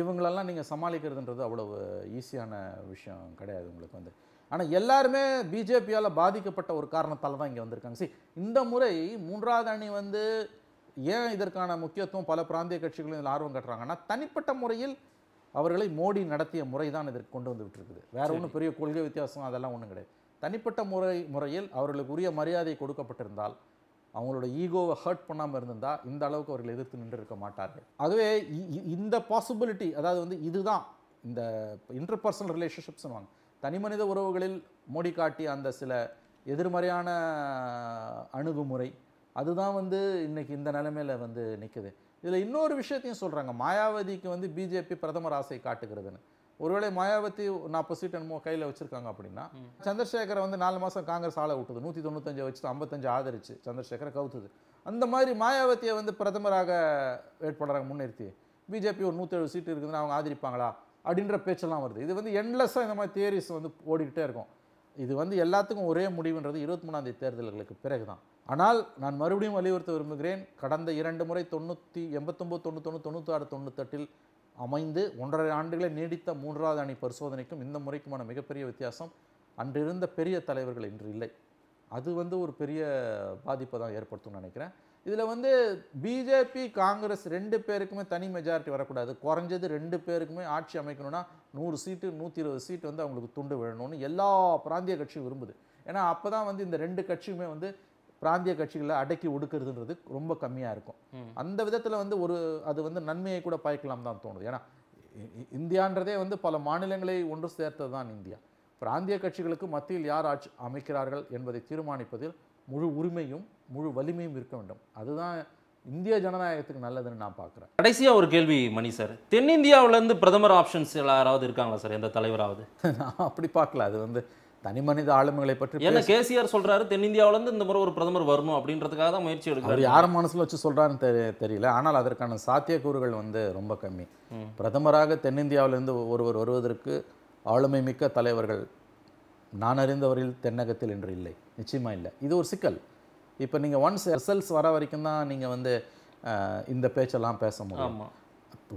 இவங்களெல்லாம் நீங்கள் சமாளிக்கிறதுன்றது அவ்வளவு ஈஸியான விஷயம் கிடையாது உங்களுக்கு வந்து ஆனால் எல்லாருமே பிஜேபியால் பாதிக்கப்பட்ட ஒரு காரணத்தால் தான் இங்கே வந்திருக்காங்க சரி இந்த முறை மூன்றாவது அணி வந்து ஏன் இதற்கான முக்கியத்துவம் பல பிராந்திய கட்சிகளும் இதில் ஆர்வம் கட்டுறாங்கன்னா தனிப்பட்ட முறையில் அவர்களை மோடி நடத்திய முறை தான் இதற்கு கொண்டு வந்து விட்டுருக்குது வேற ஒன்றும் பெரிய கொள்கை வித்தியாசம் அதெல்லாம் ஒன்றும் கிடையாது தனிப்பட்ட முறை முறையில் அவர்களுக்கு உரிய மரியாதை கொடுக்கப்பட்டிருந்தால் அவங்களோட ஈகோவை ஹர்ட் பண்ணாமல் இருந்திருந்தால் இந்த அளவுக்கு அவர்கள் எதிர்த்து நின்று இருக்க மாட்டார்கள் ஆகவே இந்த பாசிபிலிட்டி அதாவது வந்து இதுதான் இந்த இன்டர்பர்சனல் வாங்க தனிமனித உறவுகளில் மோடி காட்டிய அந்த சில எதிர்மறையான அணுகுமுறை அதுதான் வந்து இன்றைக்கி இந்த நிலைமையில் வந்து நிற்குது இதில் இன்னொரு விஷயத்தையும் சொல்கிறாங்க மாயாவதிக்கு வந்து பிஜேபி பிரதமர் ஆசை காட்டுகிறதுன்னு ஒருவேளை மாயாவதி நாற்பது சீட் என்னமோ கையில் வச்சுருக்காங்க அப்படின்னா சந்திரசேகரை வந்து நாலு மாதம் காங்கிரஸ் ஆளை விட்டுது நூற்றி தொண்ணூத்தஞ்சு வச்சு ஐம்பத்தஞ்சு ஆதரிச்சு சந்திரசேகரை கவுத்துது அந்த மாதிரி மாயாவதியை வந்து பிரதமராக வேட்பாளராக முன்னிறுத்தி பிஜேபி ஒரு நூற்றி எழுபது சீட்டு இருக்குதுன்னு அவங்க ஆதரிப்பாங்களா அப்படின்ற பேச்செல்லாம் வருது இது வந்து என்லெஸ்ஸாக இந்த மாதிரி தியரிஸ் வந்து ஓடிக்கிட்டே இருக்கும் இது வந்து எல்லாத்துக்கும் ஒரே முடிவுன்றது இருபத்தி மூணாந்தேதி தேர்தல்களுக்கு பிறகு தான் ஆனால் நான் மறுபடியும் வலியுறுத்த விரும்புகிறேன் கடந்த இரண்டு முறை தொண்ணூற்றி எண்பத்தொம்போது தொண்ணூத்தொன்று தொண்ணூற்றாறு தொண்ணூத்தெட்டில் அமைந்து ஒன்றரை ஆண்டுகளை நீடித்த மூன்றாவது அணி பரிசோதனைக்கும் இந்த முறைக்குமான மிகப்பெரிய வித்தியாசம் அன்றிருந்த பெரிய தலைவர்கள் இன்று இல்லை அது வந்து ஒரு பெரிய பாதிப்பை தான் ஏற்படுத்தும்னு நினைக்கிறேன் இதில் வந்து பிஜேபி காங்கிரஸ் ரெண்டு பேருக்குமே தனி மெஜாரிட்டி வரக்கூடாது குறைஞ்சது ரெண்டு பேருக்குமே ஆட்சி அமைக்கணும்னா நூறு சீட்டு நூற்றி இருபது சீட் வந்து அவங்களுக்கு துண்டு விழணும்னு எல்லா பிராந்திய கட்சியும் விரும்புது ஏன்னா அப்போ தான் வந்து இந்த ரெண்டு கட்சியுமே வந்து பிராந்திய கட்சிகளை அடக்கி ஒடுக்குறதுன்றது ரொம்ப கம்மியாக இருக்கும் அந்த விதத்தில் வந்து ஒரு அது வந்து நன்மையை கூட பயக்கலாம் தான் தோணுது ஏன்னா இந்தியான்றதே வந்து பல மாநிலங்களை ஒன்று சேர்த்தது தான் இந்தியா பிராந்திய கட்சிகளுக்கு மத்தியில் யார் ஆட்சி அமைக்கிறார்கள் என்பதை தீர்மானிப்பதில் முழு உரிமையும் முழு வலிமையும் இருக்க வேண்டும் அதுதான் இந்திய ஜனநாயகத்துக்கு நல்லதுன்னு நான் பார்க்குறேன் கடைசியாக ஒரு கேள்வி மணி சார் தென்னிந்தியாவிலேருந்து பிரதமர் ஆப்ஷன்ஸ் யாராவது இருக்காங்களா சார் எந்த தலைவராவது (laughs) நான் அப்படி பார்க்கல அது வந்து தனி மனித ஆளுமைகளை பற்றி ஏன்னா கேசிஆர் சொல்கிறாரு தென்னிந்தியாவிலேருந்து இந்த முறை ஒரு பிரதமர் வரணும் அப்படின்றதுக்காக தான் முயற்சி எடுக்கிறார் யார் மனசில் வச்சு சொல்கிறான்னு தெரிய தெரியல ஆனால் அதற்கான சாத்தியக்கூறுகள் வந்து ரொம்ப கம்மி பிரதமராக தென்னிந்தியாவிலேருந்து ஒருவர் வருவதற்கு ஆளுமை மிக்க தலைவர்கள் நான் அறிந்தவரில் தென்னகத்தில் என்று இல்லை நிச்சயமாக இல்லை இது ஒரு சிக்கல் இப்போ நீங்கள் ஒன்ஸ் ரிசல்ட்ஸ் வர வரைக்கும் தான் நீங்கள் வந்து இந்த பேச்செல்லாம் பேச முடியும்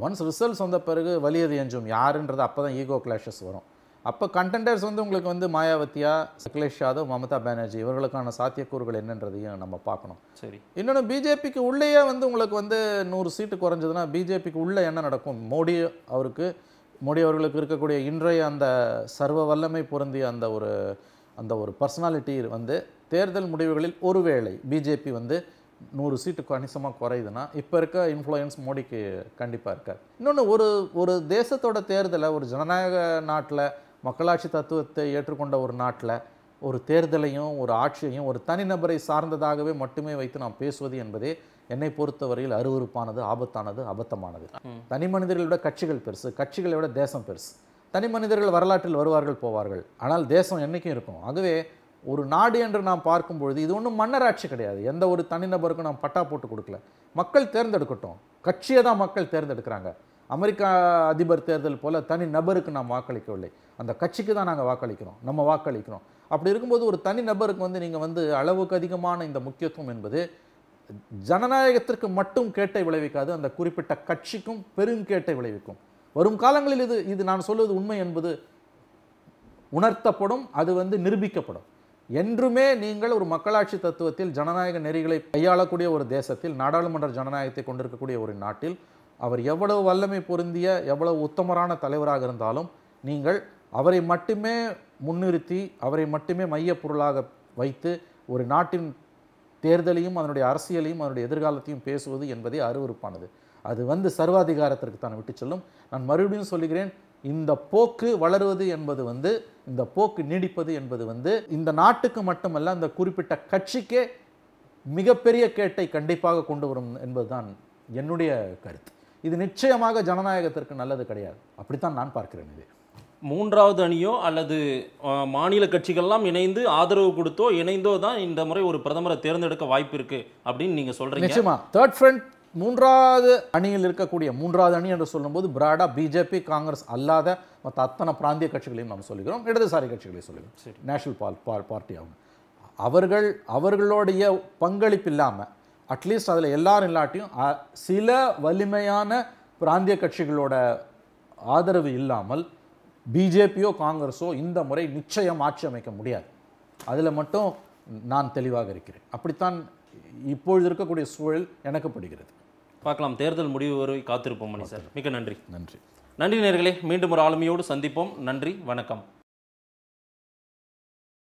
ஒன்ஸ் ரிசல்ட்ஸ் வந்த பிறகு வலியது எஞ்சும் யாருன்றது அப்போ தான் ஈகோ கிளாஷஸ் வரும் அப்போ கண்டென்டர்ஸ் வந்து உங்களுக்கு வந்து மாயாவத்தியா அகிலேஷ் யாதவ் மமதா பானர்ஜி இவர்களுக்கான சாத்தியக்கூறுகள் என்னன்றதையும் நம்ம பார்க்கணும் சரி இன்னொன்று பிஜேபிக்கு உள்ளேயே வந்து உங்களுக்கு வந்து நூறு சீட்டு குறைஞ்சதுன்னா பிஜேபிக்கு உள்ளே என்ன நடக்கும் மோடி அவருக்கு மோடி அவர்களுக்கு இருக்கக்கூடிய இன்றைய அந்த சர்வ வல்லமை பொருந்திய அந்த ஒரு அந்த ஒரு பர்சனாலிட்டி வந்து தேர்தல் முடிவுகளில் ஒருவேளை பிஜேபி வந்து நூறு சீட்டு கணிசமாக குறையுதுன்னா இப்போ இருக்க இன்ஃப்ளூயன்ஸ் மோடிக்கு கண்டிப்பாக இருக்கார் இன்னொன்று ஒரு ஒரு தேசத்தோட தேர்தலை ஒரு ஜனநாயக நாட்டில் மக்களாட்சி தத்துவத்தை ஏற்றுக்கொண்ட ஒரு நாட்டில் ஒரு தேர்தலையும் ஒரு ஆட்சியையும் ஒரு தனிநபரை சார்ந்ததாகவே மட்டுமே வைத்து நாம் பேசுவது என்பதே என்னை பொறுத்தவரையில் அருவறுப்பானது ஆபத்தானது அபத்தமானது தனி மனிதர்களை விட கட்சிகள் பெருசு கட்சிகளை விட தேசம் பெருசு தனி மனிதர்கள் வரலாற்றில் வருவார்கள் போவார்கள் ஆனால் தேசம் என்றைக்கும் இருக்கும் அதுவே ஒரு நாடு என்று நாம் பார்க்கும் பொழுது இது ஒன்றும் மன்னராட்சி கிடையாது எந்த ஒரு தனிநபருக்கும் நாம் பட்டா போட்டு கொடுக்கல மக்கள் தேர்ந்தெடுக்கட்டும் கட்சியை தான் மக்கள் தேர்ந்தெடுக்கிறாங்க அமெரிக்கா அதிபர் தேர்தல் போல தனி நபருக்கு நாம் வாக்களிக்கவில்லை அந்த கட்சிக்கு தான் நாங்கள் வாக்களிக்கிறோம் நம்ம வாக்களிக்கிறோம் அப்படி இருக்கும்போது ஒரு தனி நபருக்கு வந்து நீங்கள் வந்து அளவுக்கு அதிகமான இந்த முக்கியத்துவம் என்பது ஜனநாயகத்திற்கு மட்டும் கேட்டை விளைவிக்காது அந்த குறிப்பிட்ட கட்சிக்கும் பெரும் கேட்டை விளைவிக்கும் வரும் காலங்களில் இது இது நான் சொல்வது உண்மை என்பது உணர்த்தப்படும் அது வந்து நிரூபிக்கப்படும் என்றுமே நீங்கள் ஒரு மக்களாட்சி தத்துவத்தில் ஜனநாயக நெறிகளை கையாளக்கூடிய ஒரு தேசத்தில் நாடாளுமன்ற ஜனநாயகத்தை கொண்டிருக்கக்கூடிய ஒரு நாட்டில் அவர் எவ்வளவு வல்லமை பொருந்திய எவ்வளவு உத்தமரான தலைவராக இருந்தாலும் நீங்கள் அவரை மட்டுமே முன்னிறுத்தி அவரை மட்டுமே மையப்பொருளாக வைத்து ஒரு நாட்டின் தேர்தலையும் அதனுடைய அரசியலையும் அதனுடைய எதிர்காலத்தையும் பேசுவது என்பதே அருவறுப்பானது அது வந்து சர்வாதிகாரத்திற்கு தான் விட்டு செல்லும் நான் மறுபடியும் சொல்லுகிறேன் இந்த போக்கு வளருவது என்பது வந்து இந்த போக்கு நீடிப்பது என்பது வந்து இந்த நாட்டுக்கு மட்டுமல்ல இந்த குறிப்பிட்ட கட்சிக்கே மிகப்பெரிய கேட்டை கண்டிப்பாக கொண்டு வரும் என்பதுதான் என்னுடைய கருத்து இது நிச்சயமாக ஜனநாயகத்திற்கு நல்லது கிடையாது அப்படித்தான் நான் பார்க்கிறேன் இது மூன்றாவது அணியோ அல்லது மாநில கட்சிகள்லாம் இணைந்து ஆதரவு கொடுத்தோ இணைந்தோ தான் இந்த முறை ஒரு பிரதமரை தேர்ந்தெடுக்க வாய்ப்பு இருக்கு அப்படின்னு நீங்க சொல்றீங்க நிச்சயமா தேர்ட் ஃப்ரண்ட் மூன்றாவது அணியில் இருக்கக்கூடிய மூன்றாவது அணி என்று சொல்லும்போது பிராடா பிஜேபி காங்கிரஸ் அல்லாத மற்ற அத்தனை பிராந்திய கட்சிகளையும் நாம் சொல்லுகிறோம் இடதுசாரி கட்சிகளையும் சொல்லுகிறோம் நேஷனல் பால் பார்ட்டி அவங்க அவர்கள் அவர்களுடைய பங்களிப்பு இல்லாமல் அட்லீஸ்ட் அதில் எல்லாரும் இல்லாட்டியும் சில வலிமையான பிராந்திய கட்சிகளோட ஆதரவு இல்லாமல் பிஜேபியோ காங்கிரஸோ இந்த முறை நிச்சயம் ஆட்சி அமைக்க முடியாது அதில் மட்டும் நான் தெளிவாக இருக்கிறேன் அப்படித்தான் இப்பொழுது இருக்கக்கூடிய சூழல் எனக்கு படுகிறது பார்க்கலாம் தேர்தல் முடிவு வரை காத்திருப்போம் சார் மிக நன்றி நன்றி நன்றி நேர்களே மீண்டும் ஒரு ஆளுமையோடு சந்திப்போம் நன்றி வணக்கம்